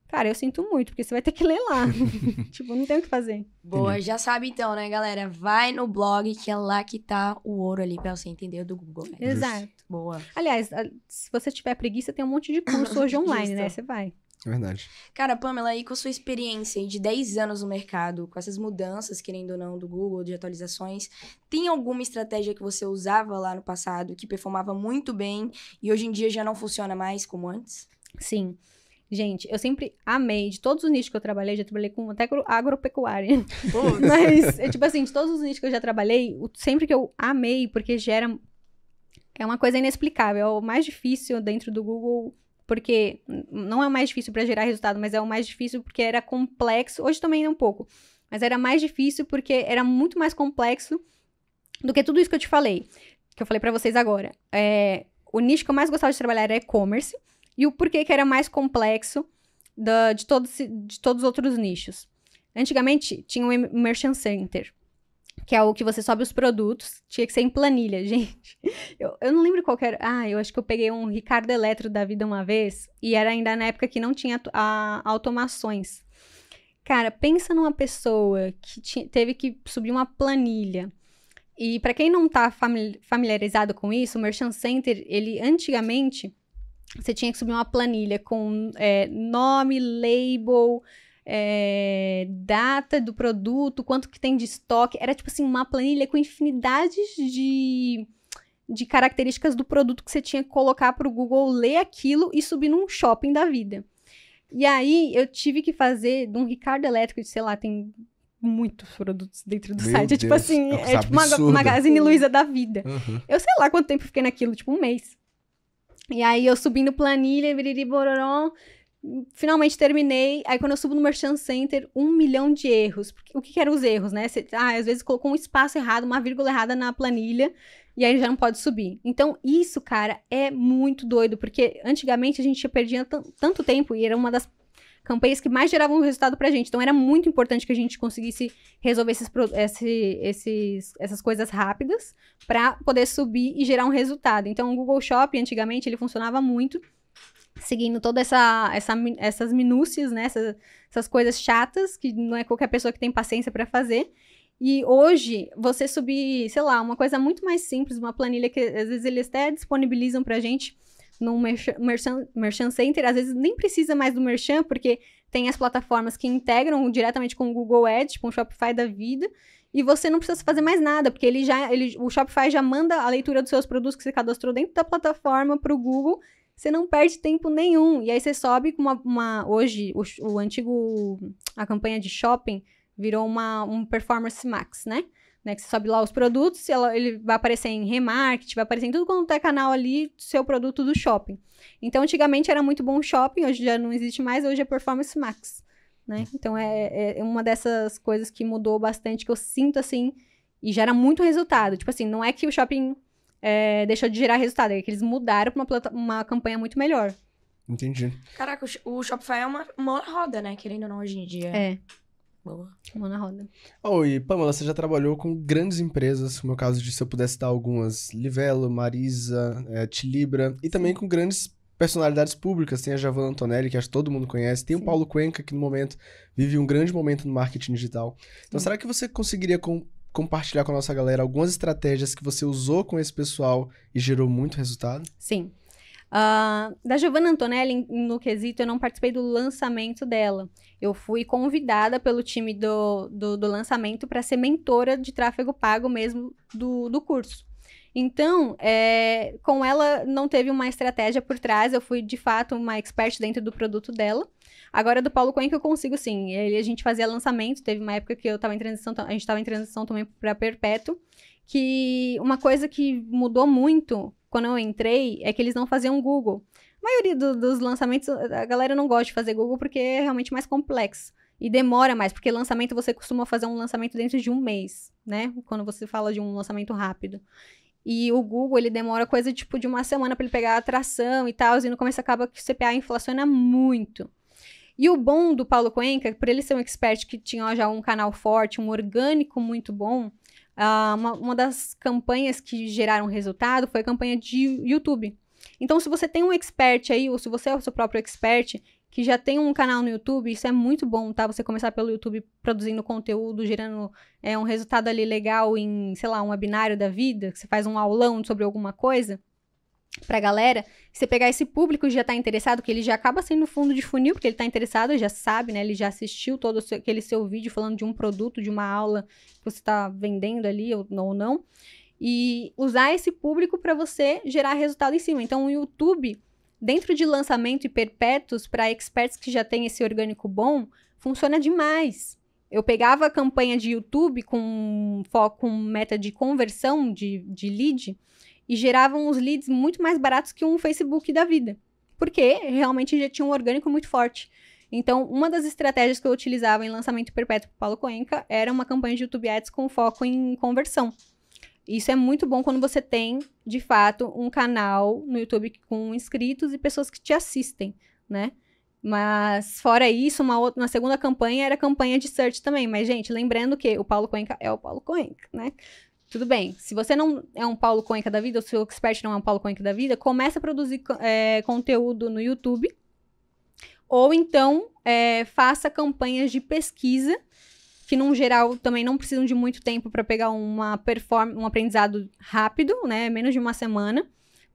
Cara, eu sinto muito, porque você vai ter que ler lá. tipo, não tem o que fazer. Boa, já sabe então, né, galera? Vai no blog, que é lá que tá o ouro ali pra você entender do Google. Né? Exato. Boa. Aliás, se você tiver preguiça, tem um monte de curso hoje online, né? Você vai. É verdade. Cara, Pamela, aí com sua experiência de 10 anos no mercado, com essas mudanças, querendo ou não, do Google, de atualizações, tem alguma estratégia que você usava lá no passado que performava muito bem e hoje em dia já não funciona mais como antes? Sim. Sim. Gente, eu sempre amei, de todos os nichos que eu trabalhei, já trabalhei com até com agropecuária. Mas, é, tipo assim, de todos os nichos que eu já trabalhei, sempre que eu amei, porque gera. É uma coisa inexplicável. É o mais difícil dentro do Google porque não é o mais difícil para gerar resultado, mas é o mais difícil porque era complexo. Hoje também é um pouco, mas era mais difícil porque era muito mais complexo do que tudo isso que eu te falei, que eu falei para vocês agora. É, o nicho que eu mais gostava de trabalhar era e-commerce e o porquê que era mais complexo da, de, todos, de todos os outros nichos. Antigamente tinha o um Merchant Center, que é o que você sobe os produtos, tinha que ser em planilha, gente. Eu, eu não lembro qual era. Ah, eu acho que eu peguei um Ricardo Eletro da vida uma vez, e era ainda na época que não tinha a, automações. Cara, pensa numa pessoa que tinha, teve que subir uma planilha. E para quem não tá familiarizado com isso, o Merchant Center, ele antigamente você tinha que subir uma planilha com é, nome, label, é, data do produto, quanto que tem de estoque. Era tipo assim, uma planilha com infinidades de, de características do produto que você tinha que colocar para o Google ler aquilo e subir num shopping da vida. E aí eu tive que fazer de um Ricardo Elétrico, de, sei lá, tem muitos produtos dentro do Meu site. É tipo assim, é, é tipo uma Magazine Luiza da vida. Uhum. Eu sei lá quanto tempo fiquei naquilo, tipo um mês. E aí eu subindo planilha, biriri, finalmente terminei. Aí quando eu subo no Merchant Center, um milhão de erros. o que, que eram os erros, né? Você, ah, às vezes colocou um espaço errado, uma vírgula errada na planilha. E aí já não pode subir. Então, isso, cara, é muito doido, porque antigamente a gente perdia tanto tempo e era uma das campanhas que mais geravam resultado pra gente. Então era muito importante que a gente conseguisse resolver esses, esse, esses, essas coisas rápidas para poder subir e gerar um resultado. Então o Google Shop antigamente, ele funcionava muito seguindo toda essa, essa essas minúcias, né? Essas, essas coisas chatas que não é qualquer pessoa que tem paciência para fazer. E hoje, você subir, sei lá, uma coisa muito mais simples, uma planilha que às vezes eles até disponibilizam pra gente, num merchan, merchan, center, às vezes nem precisa mais do merchan, porque tem as plataformas que integram diretamente com o Google Ads, tipo um Shopify da vida, e você não precisa fazer mais nada, porque ele já, ele, o Shopify já manda a leitura dos seus produtos que você cadastrou dentro da plataforma para o Google, você não perde tempo nenhum. E aí você sobe com uma. uma hoje, o, o antigo. A campanha de shopping virou uma, um performance max, né? né? Que você sobe lá os produtos, ela, ele vai aparecer em remarketing, vai aparecer em tudo quanto é canal ali, seu produto do shopping. Então, antigamente era muito bom o shopping, hoje já não existe mais, hoje é Performance Max, né? Hum. Então, é, é, é uma dessas coisas que mudou bastante, que eu sinto, assim, e gera muito resultado. Tipo assim, não é que o shopping é, deixou de gerar resultado, é que eles mudaram para uma, uma campanha muito melhor. Entendi. Caraca, o, o Shopify é uma, uma roda, né? Querendo ou não, hoje em dia. É. Boa. Mão na roda. Ah, oi, Pamela, você já trabalhou com grandes empresas, no meu é caso de se eu pudesse dar algumas, Livelo, Marisa, é, Tilibra, e também com grandes personalidades públicas. Tem a Giovanna Antonelli, que acho que todo mundo conhece. Tem Sim. o Paulo Cuenca, que no momento vive um grande momento no marketing digital. Então, Sim. será que você conseguiria com, compartilhar com a nossa galera algumas estratégias que você usou com esse pessoal e gerou muito resultado? Sim. Uh, da Giovanna Antonelli, no quesito, eu não participei do lançamento dela. Eu fui convidada pelo time do, do, do lançamento para ser mentora de tráfego pago mesmo do, do curso. Então, é, com ela não teve uma estratégia por trás, eu fui de fato uma expert dentro do produto dela. Agora, do Paulo Coen, que eu consigo sim. Ele, a gente fazia lançamento, teve uma época que eu estava em transição, a gente estava em transição também para Perpétuo, que uma coisa que mudou muito quando eu entrei é que eles não faziam Google. A maioria do, dos lançamentos, a galera não gosta de fazer Google porque é realmente mais complexo. E demora mais, porque lançamento você costuma fazer um lançamento dentro de um mês, né? Quando você fala de um lançamento rápido. E o Google, ele demora coisa tipo de uma semana para ele pegar a atração e tal, e no começo acaba que o CPA inflaciona muito. E o bom do Paulo Cuenca, por ele ser um expert que tinha já um canal forte, um orgânico muito bom, ah, uma, uma das campanhas que geraram resultado foi a campanha de YouTube. Então, se você tem um expert aí, ou se você é o seu próprio expert, que já tem um canal no YouTube, isso é muito bom, tá? Você começar pelo YouTube produzindo conteúdo, gerando é, um resultado ali legal em, sei lá, um webinário da vida, que você faz um aulão sobre alguma coisa pra galera, você pegar esse público que já tá interessado, que ele já acaba sendo fundo de funil, porque ele tá interessado, já sabe, né? Ele já assistiu todo seu, aquele seu vídeo falando de um produto, de uma aula que você tá vendendo ali ou, ou não. E usar esse público para você gerar resultado em cima. Então, o YouTube, dentro de lançamento e perpétuos, para experts que já tem esse orgânico bom, funciona demais. Eu pegava a campanha de YouTube com foco, com meta de conversão de, de lead, e geravam os leads muito mais baratos que um Facebook da vida, porque realmente já tinha um orgânico muito forte. Então, uma das estratégias que eu utilizava em lançamento perpétuo para Paulo Coenca era uma campanha de YouTube Ads com foco em conversão. Isso é muito bom quando você tem, de fato, um canal no YouTube com inscritos e pessoas que te assistem, né? Mas, fora isso, uma, outra, uma segunda campanha era campanha de search também. Mas, gente, lembrando que o Paulo Coenca é o Paulo Coenca, né? Tudo bem. Se você não é um Paulo Coenca da vida, ou se o expert não é um Paulo Coenca da vida, começa a produzir é, conteúdo no YouTube. Ou então é, faça campanhas de pesquisa, que no geral também não precisam de muito tempo para pegar uma perform um aprendizado rápido, né? Menos de uma semana,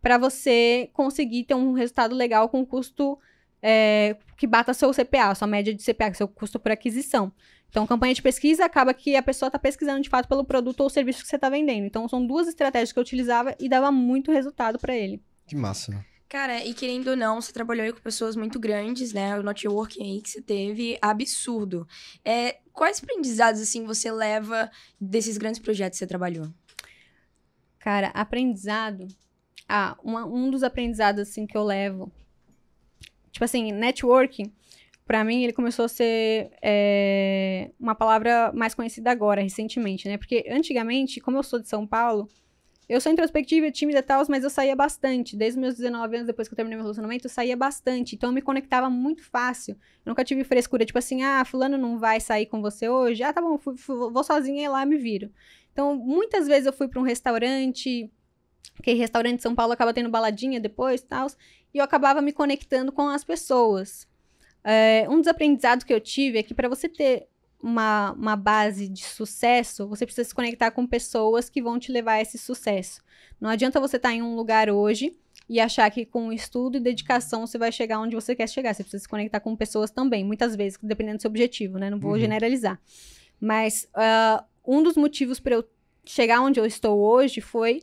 para você conseguir ter um resultado legal com custo é, que bata seu CPA, sua média de CPA, seu custo por aquisição. Então, campanha de pesquisa acaba que a pessoa está pesquisando de fato pelo produto ou serviço que você está vendendo. Então, são duas estratégias que eu utilizava e dava muito resultado para ele. Que massa, né? Cara, e querendo ou não, você trabalhou com pessoas muito grandes, né? O networking aí que você teve, absurdo. É, quais aprendizados, assim, você leva desses grandes projetos que você trabalhou? Cara, aprendizado... Ah, uma, um dos aprendizados, assim, que eu levo... Tipo assim, networking para mim, ele começou a ser é, uma palavra mais conhecida agora, recentemente, né? Porque antigamente, como eu sou de São Paulo, eu sou introspectiva, tímida e tal, mas eu saía bastante. Desde meus 19 anos, depois que eu terminei meu relacionamento, eu saía bastante. Então eu me conectava muito fácil. Eu nunca tive frescura, tipo assim, ah, fulano não vai sair com você hoje. Ah, tá bom, vou sozinha e lá me viro. Então, muitas vezes eu fui para um restaurante, que restaurante de São Paulo acaba tendo baladinha depois e tal, e eu acabava me conectando com as pessoas. É, um dos aprendizados que eu tive é que para você ter uma, uma base de sucesso, você precisa se conectar com pessoas que vão te levar a esse sucesso. Não adianta você estar tá em um lugar hoje e achar que com estudo e dedicação você vai chegar onde você quer chegar. Você precisa se conectar com pessoas também, muitas vezes, dependendo do seu objetivo, né? Não vou uhum. generalizar. Mas uh, um dos motivos para eu chegar onde eu estou hoje foi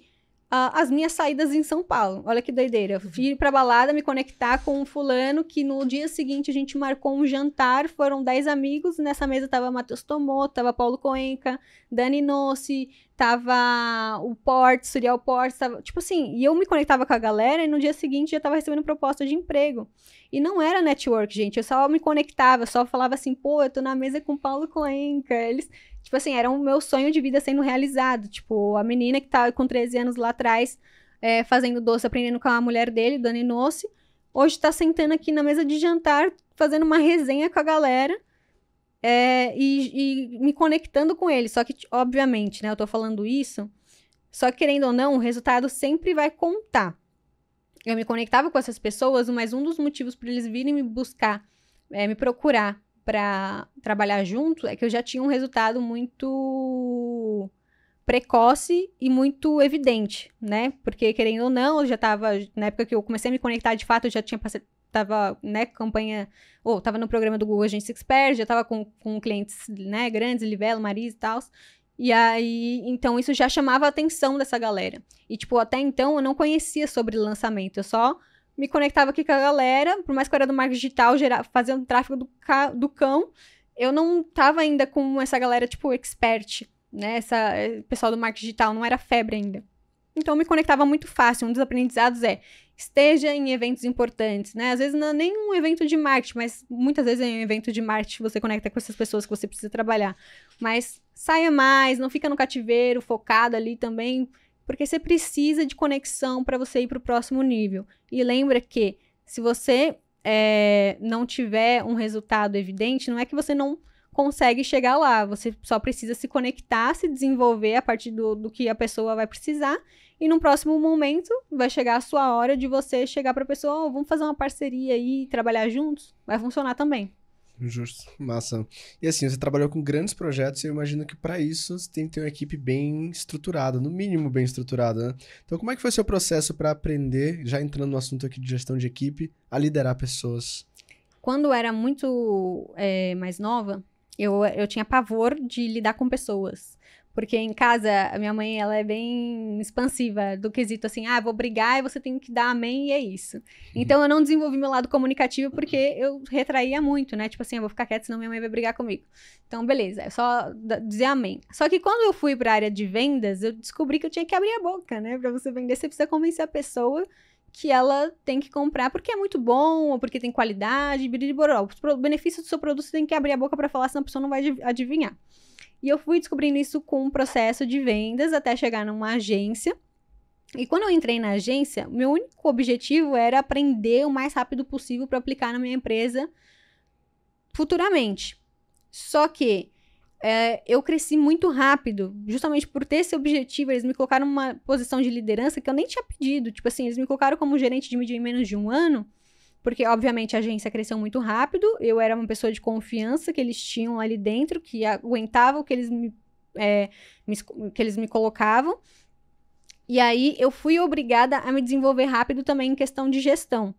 Uh, as minhas saídas em São Paulo. Olha que doideira. fui pra balada, me conectar com um fulano que no dia seguinte a gente marcou um jantar, foram 10 amigos, nessa mesa tava Matheus Tomô, tava Paulo Coenca, Dani Nossi, tava o Port, Suriel Port, tava... tipo assim, e eu me conectava com a galera e no dia seguinte já tava recebendo proposta de emprego. E não era network, gente, eu só me conectava, só falava assim, pô, eu tô na mesa com Paulo Coenca, eles Tipo assim, era o meu sonho de vida sendo realizado. Tipo, a menina que tava tá com 13 anos lá atrás, é, fazendo doce, aprendendo com a mulher dele, Dani Noce, hoje tá sentando aqui na mesa de jantar, fazendo uma resenha com a galera. É, e, e, me conectando com ele. Só que, obviamente, né? Eu tô falando isso. Só que, querendo ou não, o resultado sempre vai contar. Eu me conectava com essas pessoas, mas um dos motivos para eles virem me buscar, é, me procurar para trabalhar junto é que eu já tinha um resultado muito precoce e muito evidente, né? Porque querendo ou não, eu já estava na época que eu comecei a me conectar de fato, eu já tinha passado tava, né, campanha, ou tava no programa do Google Agência Expert, já tava com, com clientes, né, grandes, Livelo, Marisa e tal. E aí, então isso já chamava a atenção dessa galera. E tipo, até então eu não conhecia sobre lançamento, eu só me conectava aqui com a galera, por mais que eu era do marketing digital, fazendo tráfego do, ca, do cão, eu não tava ainda com essa galera, tipo, expert, né? Essa eh, pessoal do marketing digital, não era febre ainda. Então eu me conectava muito fácil. Um dos aprendizados é esteja em eventos importantes, né? Às vezes não é nem um evento de marketing, mas muitas vezes em é um evento de marketing você conecta com essas pessoas que você precisa trabalhar. Mas saia mais, não fica no cativeiro, focado ali também, porque você precisa de conexão para você ir para o próximo nível. E lembra que se você é, não tiver um resultado evidente, não é que você não consegue chegar lá, você só precisa se conectar, se desenvolver a partir do, do que a pessoa vai precisar, e no próximo momento vai chegar a sua hora de você chegar para a pessoa, oh, vamos fazer uma parceria e trabalhar juntos, vai funcionar também. Justo, massa. E assim, você trabalhou com grandes projetos e eu imagino que para isso você tem que ter uma equipe bem estruturada, no mínimo bem estruturada, né? Então, como é que foi seu processo para aprender, já entrando no assunto aqui de gestão de equipe, a liderar pessoas? Quando eu era muito é, mais nova, eu, eu tinha pavor de lidar com pessoas. Porque em casa, a minha mãe, ela é bem expansiva do quesito assim, ah, vou brigar e você tem que dar amém e é isso. Uhum. Então, eu não desenvolvi meu lado comunicativo porque eu retraía muito, né? Tipo assim, eu ah, vou ficar quieta, senão minha mãe vai brigar comigo. Então, beleza, é só dizer amém. Só que quando eu fui para a área de vendas, eu descobri que eu tinha que abrir a boca, né? Para você vender, você precisa convencer a pessoa que ela tem que comprar porque é muito bom, ou porque tem qualidade, biriboró. Os benefícios do seu produto, você tem que abrir a boca para falar, senão a pessoa não vai adivinhar. E eu fui descobrindo isso com um processo de vendas até chegar numa agência. E quando eu entrei na agência, meu único objetivo era aprender o mais rápido possível para aplicar na minha empresa futuramente. Só que é, eu cresci muito rápido, justamente por ter esse objetivo. Eles me colocaram numa posição de liderança que eu nem tinha pedido. Tipo assim, eles me colocaram como gerente de mídia em menos de um ano porque obviamente a agência cresceu muito rápido, eu era uma pessoa de confiança que eles tinham ali dentro, que aguentava o que eles me, é, me, que eles me colocavam. E aí eu fui obrigada a me desenvolver rápido também em questão de gestão.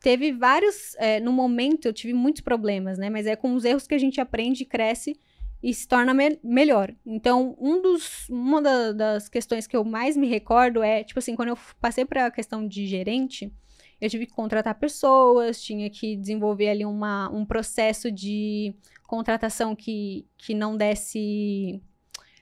Teve vários, é, no momento eu tive muitos problemas, né? Mas é com os erros que a gente aprende cresce e se torna me melhor. Então, um dos, uma da, das questões que eu mais me recordo é, tipo assim, quando eu passei para a questão de gerente, eu tive que contratar pessoas, tinha que desenvolver ali uma, um processo de contratação que, que não desse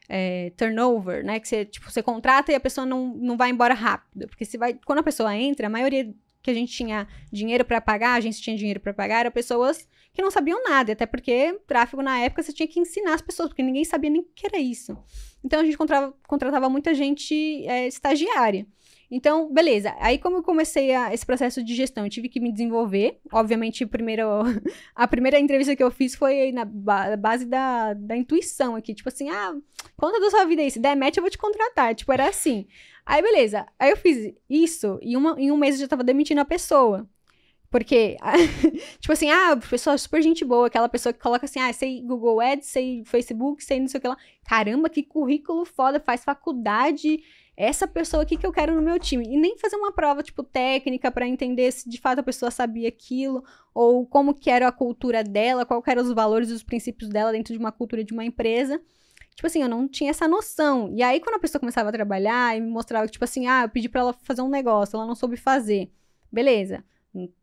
é, turnover, né? Que você, tipo, você contrata e a pessoa não, não vai embora rápido. Porque se vai, quando a pessoa entra, a maioria que a gente tinha dinheiro para pagar, a gente tinha dinheiro para pagar, eram pessoas que não sabiam nada, até porque tráfego na época você tinha que ensinar as pessoas, porque ninguém sabia nem o que era isso. Então a gente contratava, contratava muita gente é, estagiária. Então, beleza. Aí, como eu comecei a, esse processo de gestão, eu tive que me desenvolver. Obviamente, primeiro, a primeira entrevista que eu fiz foi na ba base da, da intuição aqui. Tipo assim, ah, conta da sua vida aí. Se der match, eu vou te contratar. Tipo, era assim. Aí, beleza. Aí eu fiz isso e uma, em um mês eu já tava demitindo a pessoa. Porque, tipo assim, ah, pessoa super gente boa, aquela pessoa que coloca assim, ah, sei Google Ads, sei Facebook, sei não sei o que lá. Caramba, que currículo foda, faz faculdade, essa pessoa aqui que eu quero no meu time. E nem fazer uma prova, tipo, técnica para entender se de fato a pessoa sabia aquilo, ou como que era a cultura dela, qual eram os valores e os princípios dela dentro de uma cultura de uma empresa. Tipo assim, eu não tinha essa noção. E aí, quando a pessoa começava a trabalhar e me mostrava, tipo assim, ah, eu pedi pra ela fazer um negócio, ela não soube fazer. Beleza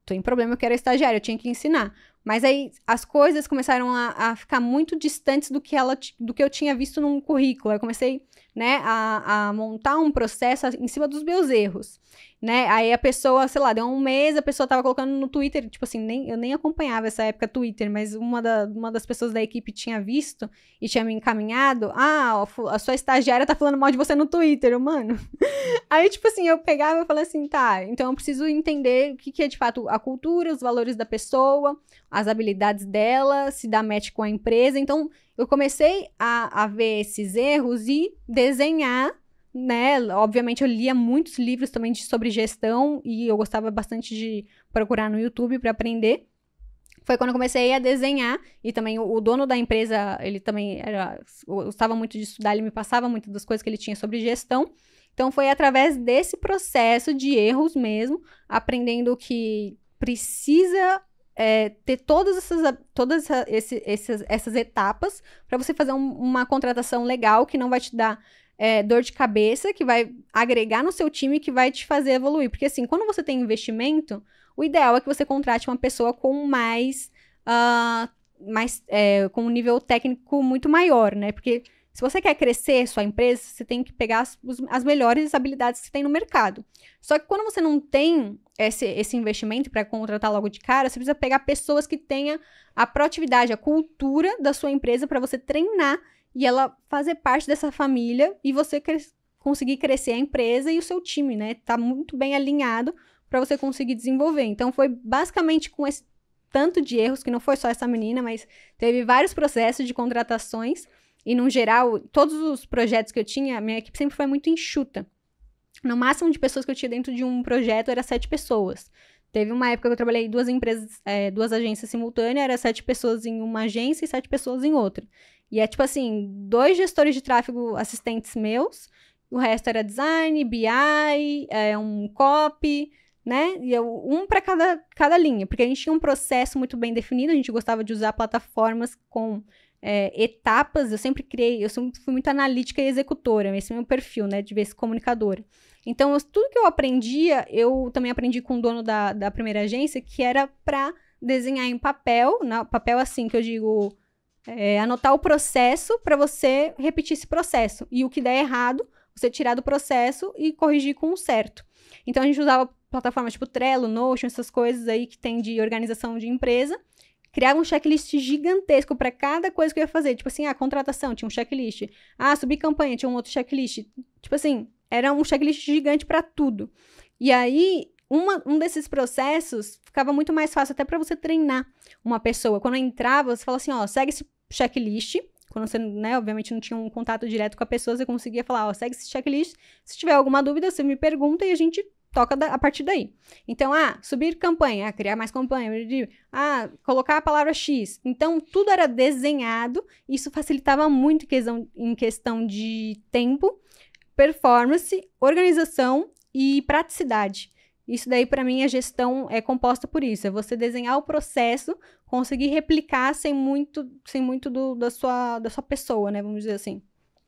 tem problema, eu quero é estagiário, eu tinha que ensinar. Mas aí as coisas começaram a, a, ficar muito distantes do que, ela, do que eu tinha visto num currículo. Eu comecei né, a, a, montar um processo em cima dos meus erros. Né? Aí a pessoa, sei lá, deu um mês, a pessoa tava colocando no Twitter, tipo assim, nem, eu nem acompanhava essa época Twitter, mas uma, da, uma das pessoas da equipe tinha visto e tinha me encaminhado. Ah, a sua estagiária tá falando mal de você no Twitter, mano. aí, tipo assim, eu pegava e falava assim, tá, então eu preciso entender o que, que é de fato a cultura, os valores da pessoa, as habilidades dela, se dá match com a empresa. Então, eu comecei a, a ver esses erros e desenhar né, obviamente eu lia muitos livros também de, sobre gestão e eu gostava bastante de procurar no YouTube para aprender. Foi quando eu comecei a desenhar e também o, o dono da empresa, ele também era, gostava muito de estudar, ele me passava muitas das coisas que ele tinha sobre gestão. Então foi através desse processo de erros mesmo, aprendendo que precisa é, ter todas essas, todas esse, essas, essas etapas para você fazer um, uma contratação legal que não vai te dar é, dor de cabeça, que vai agregar no seu time, que vai te fazer evoluir. Porque assim, quando você tem investimento, o ideal é que você contrate uma pessoa com mais, uh, mais é, com um nível técnico muito maior, né? Porque se você quer crescer sua empresa, você tem que pegar as, as melhores habilidades que você tem no mercado. Só que quando você não tem esse, esse investimento para contratar logo de cara, você precisa pegar pessoas que tenham a proatividade, a cultura da sua empresa para você treinar e ela fazer parte dessa família e você conseguir crescer a empresa e o seu time, né? Tá muito bem alinhado para você conseguir desenvolver. Então foi basicamente com esse tanto de erros que não foi só essa menina, mas teve vários processos de contratações e no geral, todos os projetos que eu tinha, minha equipe sempre foi muito enxuta. No máximo de pessoas que eu tinha dentro de um projeto era sete pessoas. Teve uma época que eu trabalhei duas empresas, é, duas agências simultâneas, era sete pessoas em uma agência e sete pessoas em outra. E é tipo assim, dois gestores de tráfego assistentes meus, o resto era design, BI, é, eh, um copy, né? E eu, um para cada, cada linha, porque a gente tinha um processo muito bem definido, a gente gostava de usar plataformas com é, etapas, eu sempre criei, eu sempre fui muito analítica e executora, esse é meu perfil, né, de vez comunicadora. Então, eu, tudo que eu aprendia, eu também aprendi com o dono da, da primeira agência, que era para desenhar em papel, na, papel assim que eu digo, é, anotar o processo para você repetir esse processo. E o que der errado, você tirar do processo e corrigir com o certo. Então, a gente usava plataformas tipo Trello, Notion, essas coisas aí que tem de organização de empresa criava um checklist gigantesco para cada coisa que eu ia fazer. Tipo assim, ah, contratação, tinha um checklist. Ah, subir campanha, tinha um outro checklist. Tipo assim, era um checklist gigante para tudo. E aí, uma, um desses processos ficava muito mais fácil até para você treinar uma pessoa. Quando entrava, você fala assim, ó, segue esse checklist. Quando você, né, obviamente não tinha um contato direto com a pessoa, você conseguia falar, ó, segue esse checklist. Se tiver alguma dúvida, você me pergunta e a gente toca da, a partir daí. Então, ah, subir campanha, ah, criar mais campanha, ah, colocar a palavra X. Então, tudo era desenhado, isso facilitava muito em questão de tempo, performance, organização e praticidade. Isso daí, para mim, a gestão é composta por isso. É você desenhar o processo, conseguir replicar sem muito, sem muito do, da, sua, da sua pessoa, né? Vamos dizer assim.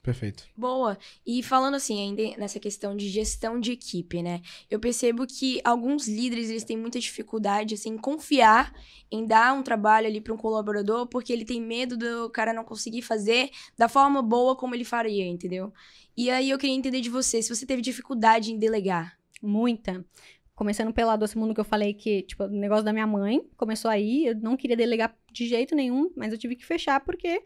Perfeito. Boa. E falando assim, ainda nessa questão de gestão de equipe, né? Eu percebo que alguns líderes, eles têm muita dificuldade, assim, em confiar em dar um trabalho ali para um colaborador, porque ele tem medo do cara não conseguir fazer da forma boa como ele faria, entendeu? E aí eu queria entender de você, se você teve dificuldade em delegar. Muita. Começando pela doce mundo que eu falei que, tipo, o negócio da minha mãe começou aí, eu não queria delegar de jeito nenhum, mas eu tive que fechar porque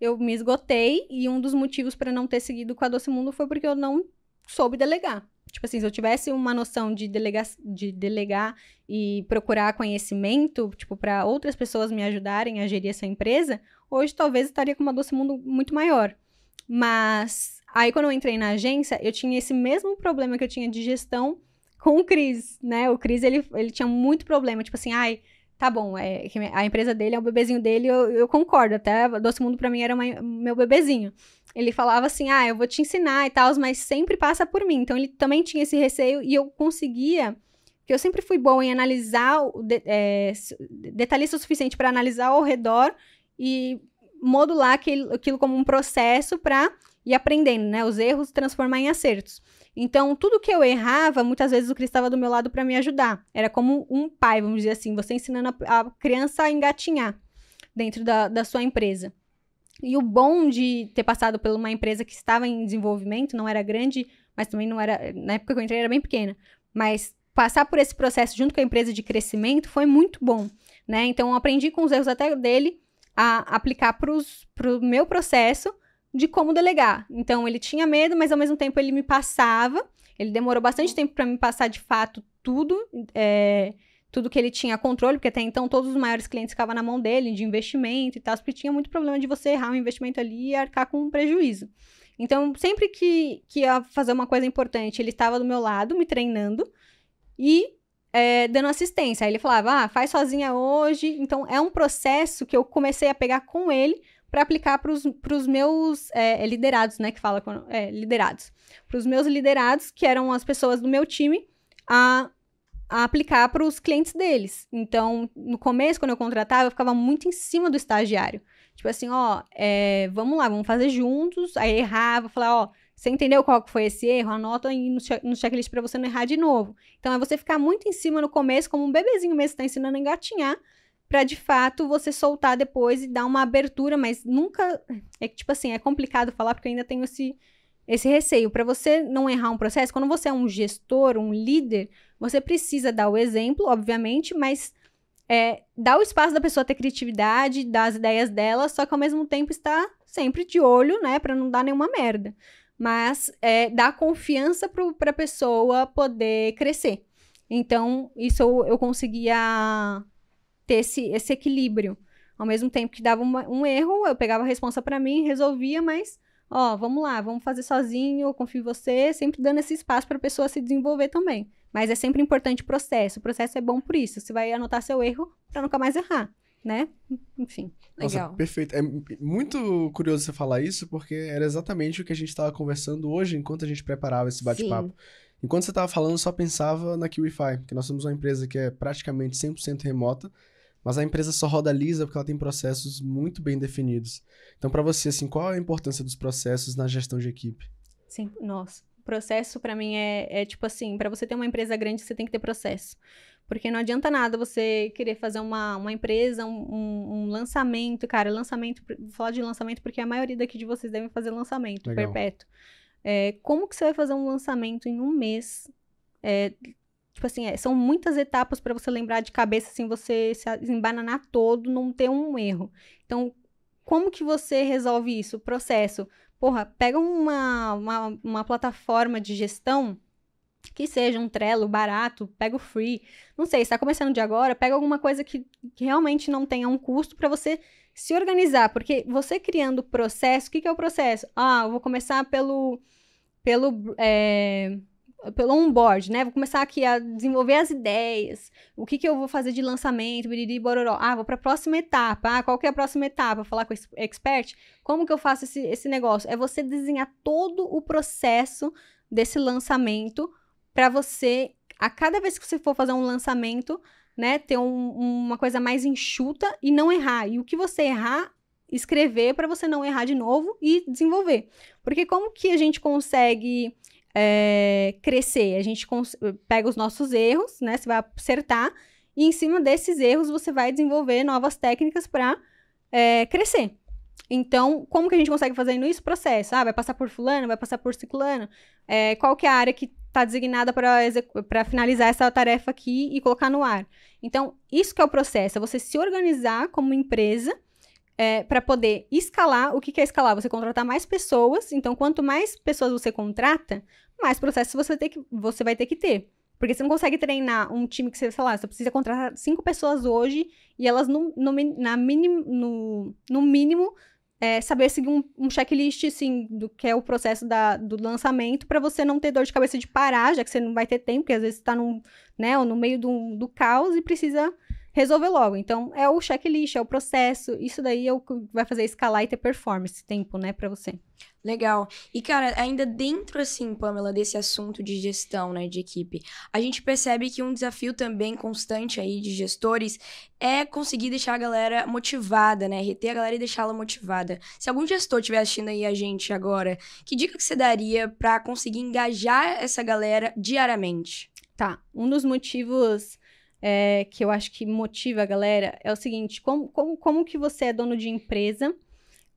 eu me esgotei e um dos motivos para não ter seguido com a Doce Mundo foi porque eu não soube delegar. Tipo assim, se eu tivesse uma noção de delegar, de delegar e procurar conhecimento, tipo, para outras pessoas me ajudarem a gerir essa empresa, hoje talvez estaria com uma Doce Mundo muito maior. Mas aí quando eu entrei na agência, eu tinha esse mesmo problema que eu tinha de gestão com o Cris, né? O Cris, ele, ele tinha muito problema, tipo assim, ai, tá bom, é, a empresa dele é o bebezinho dele, eu, eu concordo, até Doce Mundo para mim era uma, meu bebezinho. Ele falava assim, ah, eu vou te ensinar e tal, mas sempre passa por mim. Então ele também tinha esse receio e eu conseguia, que eu sempre fui boa em analisar, de, é, detalhista o suficiente para analisar ao redor e modular aquilo, aquilo como um processo para ir aprendendo, né? Os erros transformar em acertos. Então, tudo que eu errava, muitas vezes o Cris estava do meu lado para me ajudar. Era como um pai, vamos dizer assim, você ensinando a, a criança a engatinhar dentro da, da sua empresa. E o bom de ter passado por uma empresa que estava em desenvolvimento, não era grande, mas também não era. Na época que eu entrei era bem pequena. Mas passar por esse processo junto com a empresa de crescimento foi muito bom, né? Então, aprendi com os erros até dele a aplicar para o pro meu processo de como delegar. Então ele tinha medo, mas ao mesmo tempo ele me passava. Ele demorou bastante tempo para me passar de fato tudo, é, tudo que ele tinha controle, porque até então todos os maiores clientes ficavam na mão dele, de investimento e tal, porque tinha muito problema de você errar um investimento ali e arcar com um prejuízo. Então, sempre que, que ia fazer uma coisa importante, ele estava do meu lado, me treinando e é, dando assistência. Aí ele falava, ah, faz sozinha hoje. Então, é um processo que eu comecei a pegar com ele para aplicar para os meus é, é, liderados, né? Que fala quando, é, liderados. Para os meus liderados, que eram as pessoas do meu time, a, a aplicar para os clientes deles. Então, no começo, quando eu contratava, eu ficava muito em cima do estagiário. Tipo assim, ó, é, vamos lá, vamos fazer juntos. Aí errava, falava, ó, você entendeu qual que foi esse erro? Anota aí no, che no checklist para você não errar de novo. Então, é você ficar muito em cima no começo, como um bebezinho mesmo, está ensinando a engatinhar, para de fato você soltar depois e dar uma abertura, mas nunca é que tipo assim, é complicado falar porque eu ainda tenho esse esse receio para você não errar um processo. Quando você é um gestor, um líder, você precisa dar o exemplo, obviamente, mas é, dar o espaço da pessoa ter criatividade, dar as ideias dela, só que ao mesmo tempo estar sempre de olho, né, para não dar nenhuma merda. Mas é, dar confiança para a pessoa poder crescer. Então, isso eu, eu conseguia ter esse, esse equilíbrio. Ao mesmo tempo que dava uma, um erro, eu pegava a responsa para mim, resolvia, mas, ó, vamos lá, vamos fazer sozinho, eu confio em você, sempre dando esse espaço para a pessoa se desenvolver também. Mas é sempre importante o processo. O processo é bom por isso. Você vai anotar seu erro para nunca mais errar, né? Enfim. Nossa, perfeito. É muito curioso você falar isso, porque era exatamente o que a gente estava conversando hoje enquanto a gente preparava esse bate-papo. Enquanto você estava falando, eu só pensava na QIFI, que nós somos uma empresa que é praticamente 100% remota. Mas a empresa só roda lisa porque ela tem processos muito bem definidos. Então, para você, assim, qual é a importância dos processos na gestão de equipe? Sim, nossa. Processo, para mim, é, é tipo assim: para você ter uma empresa grande, você tem que ter processo. Porque não adianta nada você querer fazer uma, uma empresa, um, um, um, lançamento, cara, lançamento, vou falar de lançamento porque a maioria daqui de vocês devem fazer lançamento Legal. perpétuo. É, como que você vai fazer um lançamento em um mês, é, Tipo assim, é, são muitas etapas para você lembrar de cabeça, assim, você se embananar todo, não ter um erro. Então, como que você resolve isso? Processo. Porra, pega uma, uma, uma plataforma de gestão que seja um Trello barato, pega o free. Não sei, está começando de agora, pega alguma coisa que, que realmente não tenha um custo para você se organizar, porque você criando o processo, o que, que é o processo? Ah, eu vou começar pelo pelo é, pelo onboard, né? Vou começar aqui a desenvolver as ideias. O que, que eu vou fazer de lançamento, biriri, bororó. Ah, vou para a próxima etapa. Ah, qual que é a próxima etapa? Falar com o expert. Como que eu faço esse, esse negócio? É você desenhar todo o processo desse lançamento para você, a cada vez que você for fazer um lançamento, né, ter um, uma coisa mais enxuta e não errar. E o que você errar, escrever para você não errar de novo e desenvolver. Porque como que a gente consegue é, crescer. A gente pega os nossos erros, né? Você vai acertar e em cima desses erros você vai desenvolver novas técnicas para é, crescer. Então, como que a gente consegue fazer isso? Processo. Ah, vai passar por fulano, vai passar por ciclano. É, qual que é a área que está designada para finalizar essa tarefa aqui e colocar no ar? Então, isso que é o processo. É você se organizar como empresa é, para poder escalar. O que, que é escalar? Você contratar mais pessoas. Então, quanto mais pessoas você contrata, mais processos você, tem que, você vai ter que ter. Porque você não consegue treinar um time que você, sei lá, você precisa contratar cinco pessoas hoje e elas, no, no, na minim, no, no mínimo, é, saber seguir um, um, checklist, assim, do que é o processo da, do lançamento, para você não ter dor de cabeça de parar, já que você não vai ter tempo, porque às vezes está num, né, no meio do, do caos e precisa resolver logo. Então, é o checklist, é o processo. Isso daí é o que vai fazer escalar e ter performance, tempo, né, para você. Legal. E, cara, ainda dentro, assim, Pamela, desse assunto de gestão, né, de equipe, a gente percebe que um desafio também constante aí de gestores é conseguir deixar a galera motivada, né, reter a galera e deixá-la motivada. Se algum gestor estiver assistindo aí a gente agora, que dica que você daria para conseguir engajar essa galera diariamente? Tá. Um dos motivos é, que eu acho que motiva a galera é o seguinte: como, como, como que você é dono de empresa,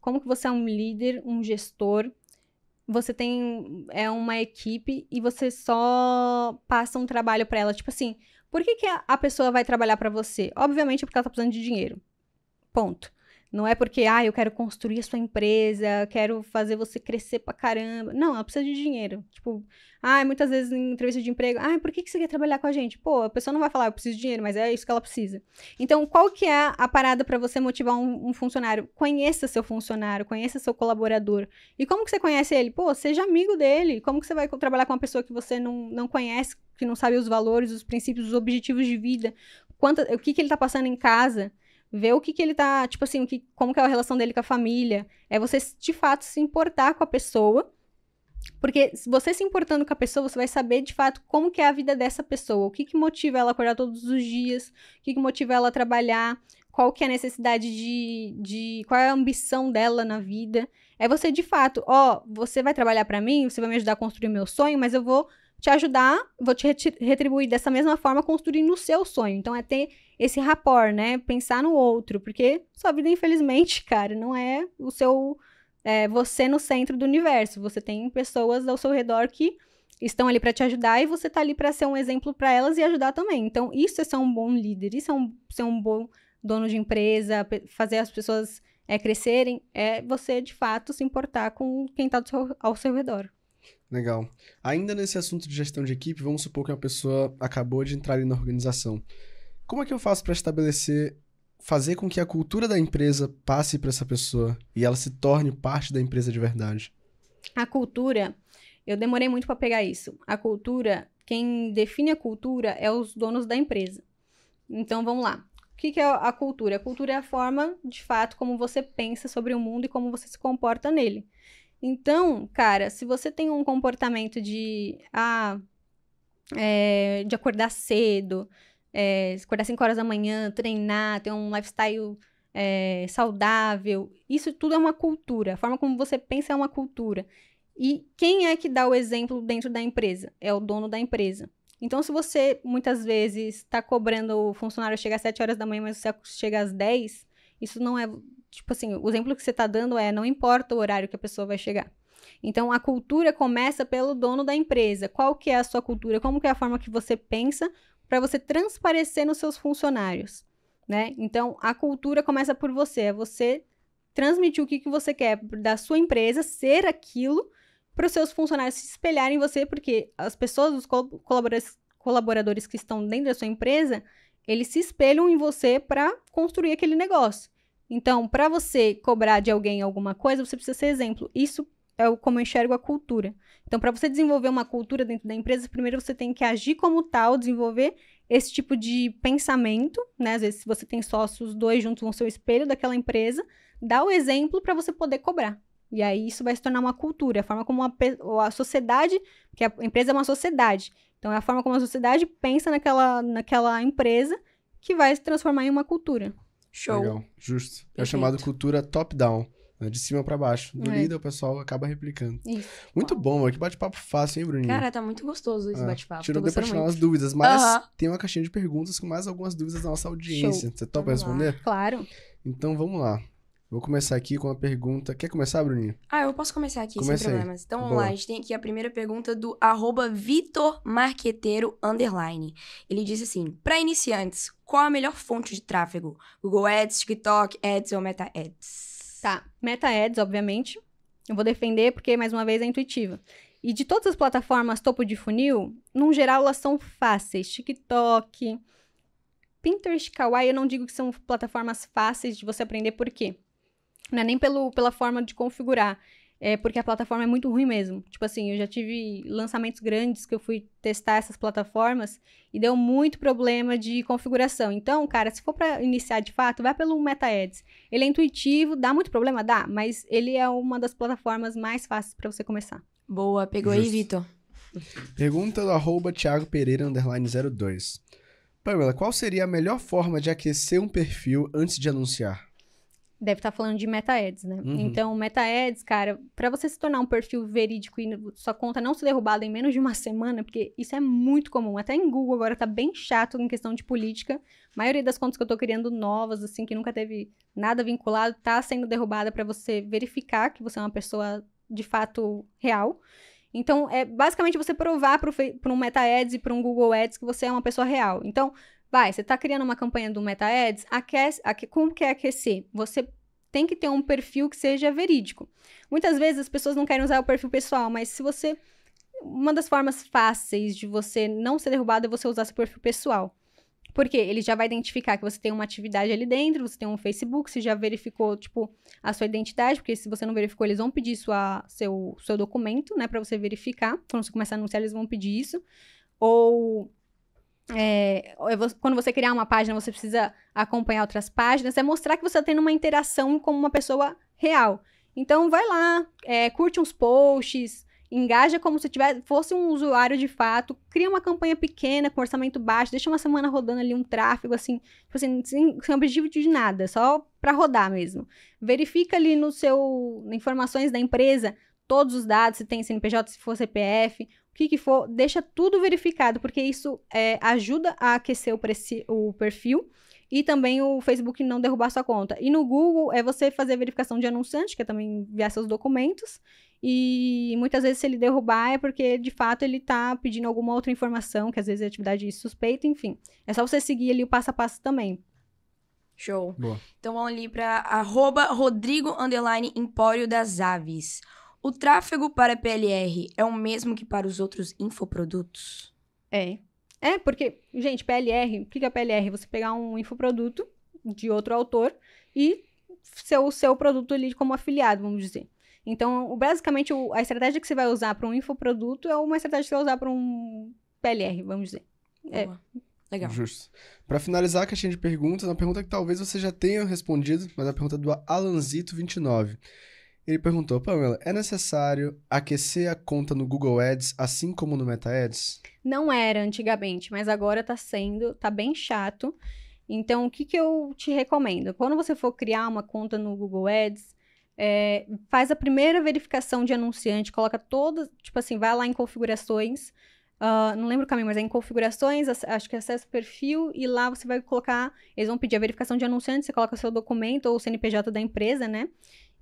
como que você é um líder, um gestor, você tem é uma equipe e você só passa um trabalho para ela. Tipo assim, por que, que a pessoa vai trabalhar para você? Obviamente é porque ela tá precisando de dinheiro. Ponto. Não é porque, ah, eu quero construir a sua empresa, quero fazer você crescer pra caramba. Não, ela precisa de dinheiro. Tipo, ah, muitas vezes em entrevista de emprego, ah, por que, que você quer trabalhar com a gente? Pô, a pessoa não vai falar, eu preciso de dinheiro, mas é isso que ela precisa. Então, qual que é a parada para você motivar um, um, funcionário? Conheça seu funcionário, conheça seu colaborador. E como que você conhece ele? Pô, seja amigo dele. Como que você vai trabalhar com uma pessoa que você não, não conhece, que não sabe os valores, os princípios, os objetivos de vida? Quanto, o que, que ele tá passando em casa? ver o que que ele tá, tipo assim, o que, como que é a relação dele com a família. É você, de fato, se importar com a pessoa. Porque se você se importando com a pessoa, você vai saber de fato como que é a vida dessa pessoa, o que que motiva ela acordar todos os dias, o que que motiva ela a trabalhar, qual que é a necessidade de, de qual é a ambição dela na vida. É você de fato, ó, oh, você vai trabalhar para mim, você vai me ajudar a construir meu sonho, mas eu vou te ajudar, vou te retribuir dessa mesma forma construindo o seu sonho. Então é ter esse rapport, né? Pensar no outro, porque sua vida, infelizmente, cara, não é o seu. É você no centro do universo. Você tem pessoas ao seu redor que estão ali para te ajudar e você tá ali para ser um exemplo para elas e ajudar também. Então, isso é ser um bom líder, isso é um, ser um bom dono de empresa, fazer as pessoas é, crescerem, é você de fato se importar com quem tá seu, ao seu redor. Legal. Ainda nesse assunto de gestão de equipe, vamos supor que uma pessoa acabou de entrar ali na organização. Como é que eu faço para estabelecer, fazer com que a cultura da empresa passe para essa pessoa e ela se torne parte da empresa de verdade? A cultura, eu demorei muito para pegar isso. A cultura, quem define a cultura é os donos da empresa. Então vamos lá. O que, que é a cultura? A cultura é a forma, de fato, como você pensa sobre o mundo e como você se comporta nele. Então, cara, se você tem um comportamento de. Ah, é, de acordar cedo, é, acordar 5 horas da manhã, treinar, ter um lifestyle é, saudável. Isso tudo é uma cultura. A forma como você pensa é uma cultura. E quem é que dá o exemplo dentro da empresa? É o dono da empresa. Então, se você muitas vezes está cobrando o funcionário chegar às 7 horas da manhã, mas você chega às 10, isso não é tipo assim, o exemplo que você está dando é não importa o horário que a pessoa vai chegar. Então a cultura começa pelo dono da empresa. Qual que é a sua cultura? Como que é a forma que você pensa para você transparecer nos seus funcionários, né? Então a cultura começa por você, é você transmitir o que, que você quer da sua empresa, ser aquilo para os seus funcionários se espelharem em você, porque as pessoas, os colaboradores que estão dentro da sua empresa, eles se espelham em você para construir aquele negócio. Então, para você cobrar de alguém alguma coisa, você precisa ser exemplo. Isso é como eu enxergo a cultura. Então, para você desenvolver uma cultura dentro da empresa, primeiro você tem que agir como tal, desenvolver esse tipo de pensamento, né? Às vezes, se você tem sócios, dois juntos vão ser o espelho daquela empresa, dá o exemplo para você poder cobrar. E aí isso vai se tornar uma cultura, a forma como a, a sociedade, porque a empresa é uma sociedade, então é a forma como a sociedade pensa naquela, naquela empresa que vai se transformar em uma cultura. Show. Legal, justo. É Perfeito. É chamado cultura top-down. Né? De cima para baixo. Do é. líder, o pessoal acaba replicando. Isso. Muito bom, que bate-papo fácil, hein, Bruninho? Cara, tá muito gostoso esse ah, bate-papo. Tirou deu pra tirar umas dúvidas, mas uh -huh. tem uma caixinha de perguntas com mais algumas dúvidas da nossa audiência. Show. Você topa responder? Claro. Então vamos lá. Vou começar aqui com uma pergunta. Quer começar, Bruninho? Ah, eu posso começar aqui, sem problemas. Então vamos Boa. lá, a gente tem aqui a primeira pergunta do arroba Vitor Marqueteiro Underline. Ele disse assim: para iniciantes, qual a melhor fonte de tráfego? Google Ads, TikTok, Ads ou Meta Ads? Tá, Meta Ads, obviamente. Eu vou defender porque, mais uma vez, é intuitiva. E de todas as plataformas topo de funil, num geral, elas são fáceis. TikTok, Pinterest, Kawaii, eu não digo que são plataformas fáceis de você aprender, por quê? Não é nem pelo, pela forma de configurar. É porque a plataforma é muito ruim mesmo. Tipo assim, eu já tive lançamentos grandes que eu fui testar essas plataformas e deu muito problema de configuração. Então, cara, se for para iniciar de fato, vai pelo Ads Ele é intuitivo, dá muito problema? Dá, mas ele é uma das plataformas mais fáceis para você começar. Boa, pegou Justo. aí, Vitor. Pergunta do arroba Thiago Pereira, underline 02. Pamela, qual seria a melhor forma de aquecer um perfil antes de anunciar? deve estar tá falando de meta ads, né? Uhum. Então, meta ads, cara, para você se tornar um perfil verídico e sua conta não ser derrubada em menos de uma semana, porque isso é muito comum. Até em Google agora tá bem chato em questão de política. A maioria das contas que eu tô criando novas, assim, que nunca teve nada vinculado, tá sendo derrubada para você verificar que você é uma pessoa de fato real. Então, é basicamente você provar para um Meta Ads e para um Google Ads que você é uma pessoa real. Então, Vai, você está criando uma campanha do Meta Ads, aquece, aque, como quer é aquecer? Você tem que ter um perfil que seja verídico. Muitas vezes as pessoas não querem usar o perfil pessoal, mas se você. Uma das formas fáceis de você não ser derrubado é você usar seu perfil pessoal. Porque ele já vai identificar que você tem uma atividade ali dentro, você tem um Facebook, você já verificou, tipo, a sua identidade, porque se você não verificou, eles vão pedir sua, seu, seu documento, né, para você verificar. Quando você começar a anunciar, eles vão pedir isso. Ou é, é quando você criar uma página, você precisa acompanhar outras páginas, é mostrar que você está tendo uma interação com uma pessoa real. Então, vai lá, é, curte uns posts, engaja como se tiver, fosse um usuário de fato, cria uma campanha pequena, com orçamento baixo, deixa uma semana rodando ali um tráfego, assim, tipo assim sem, sem objetivo de nada, só para rodar mesmo. Verifica ali no seu, informações da empresa, todos os dados, se tem CNPJ, se for CPF, que, que for, deixa tudo verificado, porque isso é, ajuda a aquecer o, o perfil e também o Facebook não derrubar sua conta. E no Google é você fazer a verificação de anunciante, que é também enviar seus documentos. E muitas vezes, se ele derrubar, é porque de fato ele está pedindo alguma outra informação, que às vezes é atividade suspeita, enfim. É só você seguir ali o passo a passo também. Show. Boa. Então vamos ali para arroba Rodrigo Empório das Aves. O tráfego para PLR é o mesmo que para os outros infoprodutos? É. É, porque, gente, PLR, o que é PLR? Você pegar um infoproduto de outro autor e ser o seu produto ali como afiliado, vamos dizer. Então, basicamente, a estratégia que você vai usar para um infoproduto é uma estratégia que você vai usar para um PLR, vamos dizer. É. Legal. Justo. Para finalizar a caixinha de perguntas, uma pergunta que talvez você já tenha respondido, mas é a pergunta do Alanzito29. Ele perguntou, Pamela, é necessário aquecer a conta no Google Ads assim como no Meta Ads? Não era antigamente, mas agora tá sendo, tá bem chato. Então, o que, que eu te recomendo? Quando você for criar uma conta no Google Ads, é, faz a primeira verificação de anunciante, coloca todas, tipo assim, vai lá em configurações, Uh, não lembro o caminho, mas é em configurações, acho que acessa o perfil e lá você vai colocar, eles vão pedir a verificação de anunciante, você coloca o seu documento ou o CNPJ da empresa, né?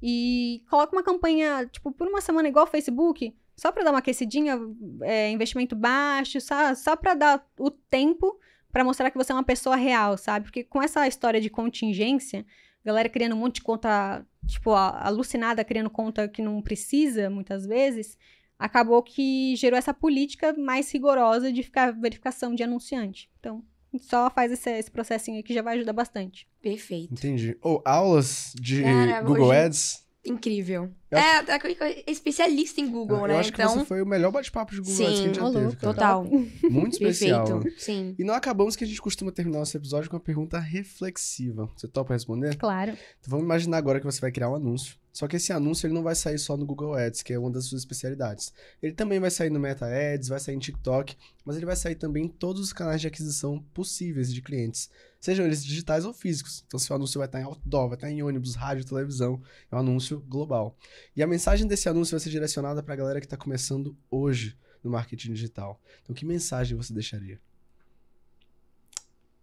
e coloca uma campanha, tipo, por uma semana igual o Facebook, só para dar uma aquecidinha, é, investimento baixo, só, só para dar o tempo para mostrar que você é uma pessoa real, sabe? Porque com essa história de contingência, galera criando um monte de conta, tipo, alucinada, criando conta que não precisa, muitas vezes, acabou que gerou essa política mais rigorosa de ficar verificação de anunciante. Então, só faz esse, esse processinho aí que já vai ajudar bastante. Perfeito. Entendi. Ou oh, aulas de Cara, Google hoje... Ads? Incrível. É é, é, é especialista em Google, né? Eu acho então... você foi o melhor bate-papo de Google Sim, assim, que a gente já teve, cara. total. Muito especial. Perfeito, sim. E não acabamos que a gente costuma terminar nosso episódio com uma pergunta reflexiva. Você topa responder? Claro. Então vamos imaginar agora que você vai criar um anúncio. Só que esse anúncio ele não vai sair só no Google Ads, que é uma das suas especialidades. Ele também vai sair no Meta Ads, vai sair em TikTok, mas ele vai sair também em todos os canais de aquisição possíveis de clientes, sejam eles digitais ou físicos. Então, seu anúncio vai estar em outdoor, vai estar em ônibus, rádio, televisão, é um anúncio global. E a mensagem desse anúncio vai ser direcionada para a galera que está começando hoje no marketing digital. Então, que mensagem você deixaria?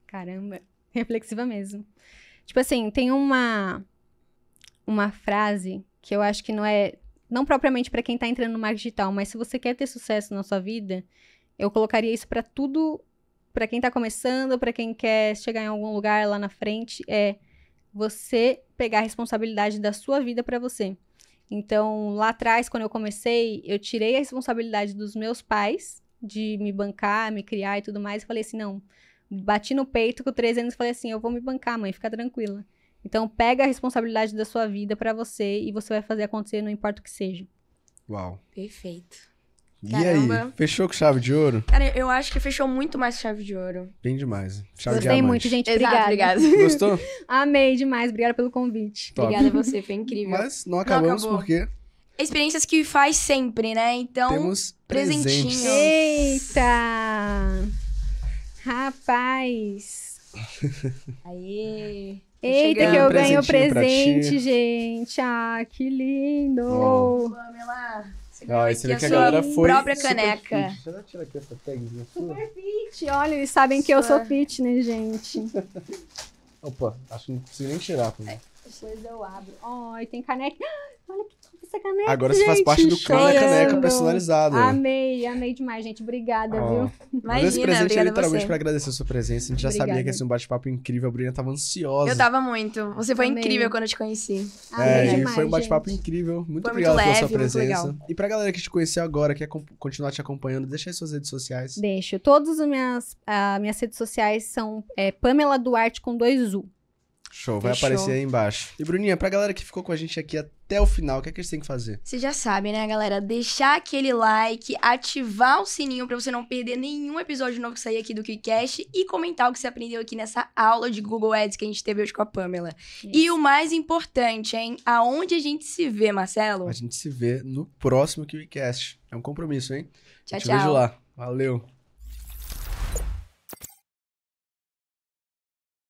Caramba, reflexiva mesmo. Tipo assim, tem uma uma frase que eu acho que não é não propriamente para quem está entrando no marketing digital, mas se você quer ter sucesso na sua vida, eu colocaria isso para tudo, para quem está começando, para quem quer chegar em algum lugar lá na frente, é você pegar a responsabilidade da sua vida para você. Então, lá atrás, quando eu comecei, eu tirei a responsabilidade dos meus pais de me bancar, me criar e tudo mais. E falei assim: não, bati no peito com 13 anos e falei assim: eu vou me bancar, mãe, fica tranquila. Então, pega a responsabilidade da sua vida para você e você vai fazer acontecer, não importa o que seja. Uau. Perfeito. Caramba. E aí, fechou com chave de ouro? Cara, eu acho que fechou muito mais chave de ouro. Bem demais. Chave Gostei de muito, gente. Obrigada. Exato, obrigada. Gostou? Amei demais. Obrigada pelo convite. Top. Obrigada a você, foi incrível. Mas não acabamos não porque experiências que faz sempre, né? Então, Temos presentinhos. Eita! Rapaz! Aê! Eita, Chegando. que eu um ganho presente, gente! Ah, que lindo! Oh. lá ah, esse daqui a galera foi. própria caneca. Fit. Deixa eu tirar aqui essa tagzinha Super fit, olha, eles sabem sure. que eu sou fitness, gente. Opa, acho que não consigo nem tirar. Também. É. Depois eu abro. Ai, tem caneca. Olha que top essa caneca. Agora gente, você faz parte do clã da caneca personalizada. Amei, amei demais, gente. Obrigada, oh. viu? Imagina, esse presente é literalmente pra agradecer a sua presença. A gente já obrigada. sabia que ia ser um bate-papo incrível. A Bruna tava ansiosa. Eu tava muito. Você foi amei. incrível quando eu te conheci. Amei. Ah, é, foi um bate-papo incrível. Muito foi obrigado muito leve, pela sua presença. E pra galera que te conheceu agora, quer continuar te acompanhando, deixa aí suas redes sociais. Deixo. Todas as minhas, uh, minhas redes sociais são é, Pamela Duarte com dois U. Show, vai Fechou. aparecer aí embaixo. E Bruninha, pra galera que ficou com a gente aqui até o final, o que é que eles têm que fazer? Você já sabe, né, galera? Deixar aquele like, ativar o sininho para você não perder nenhum episódio novo que sair aqui do QCast e comentar o que você aprendeu aqui nessa aula de Google Ads que a gente teve hoje com a Pamela. E o mais importante, hein? Aonde a gente se vê, Marcelo? A gente se vê no próximo QCast. É um compromisso, hein? Tchau, Te tchau. Te vejo lá. Valeu.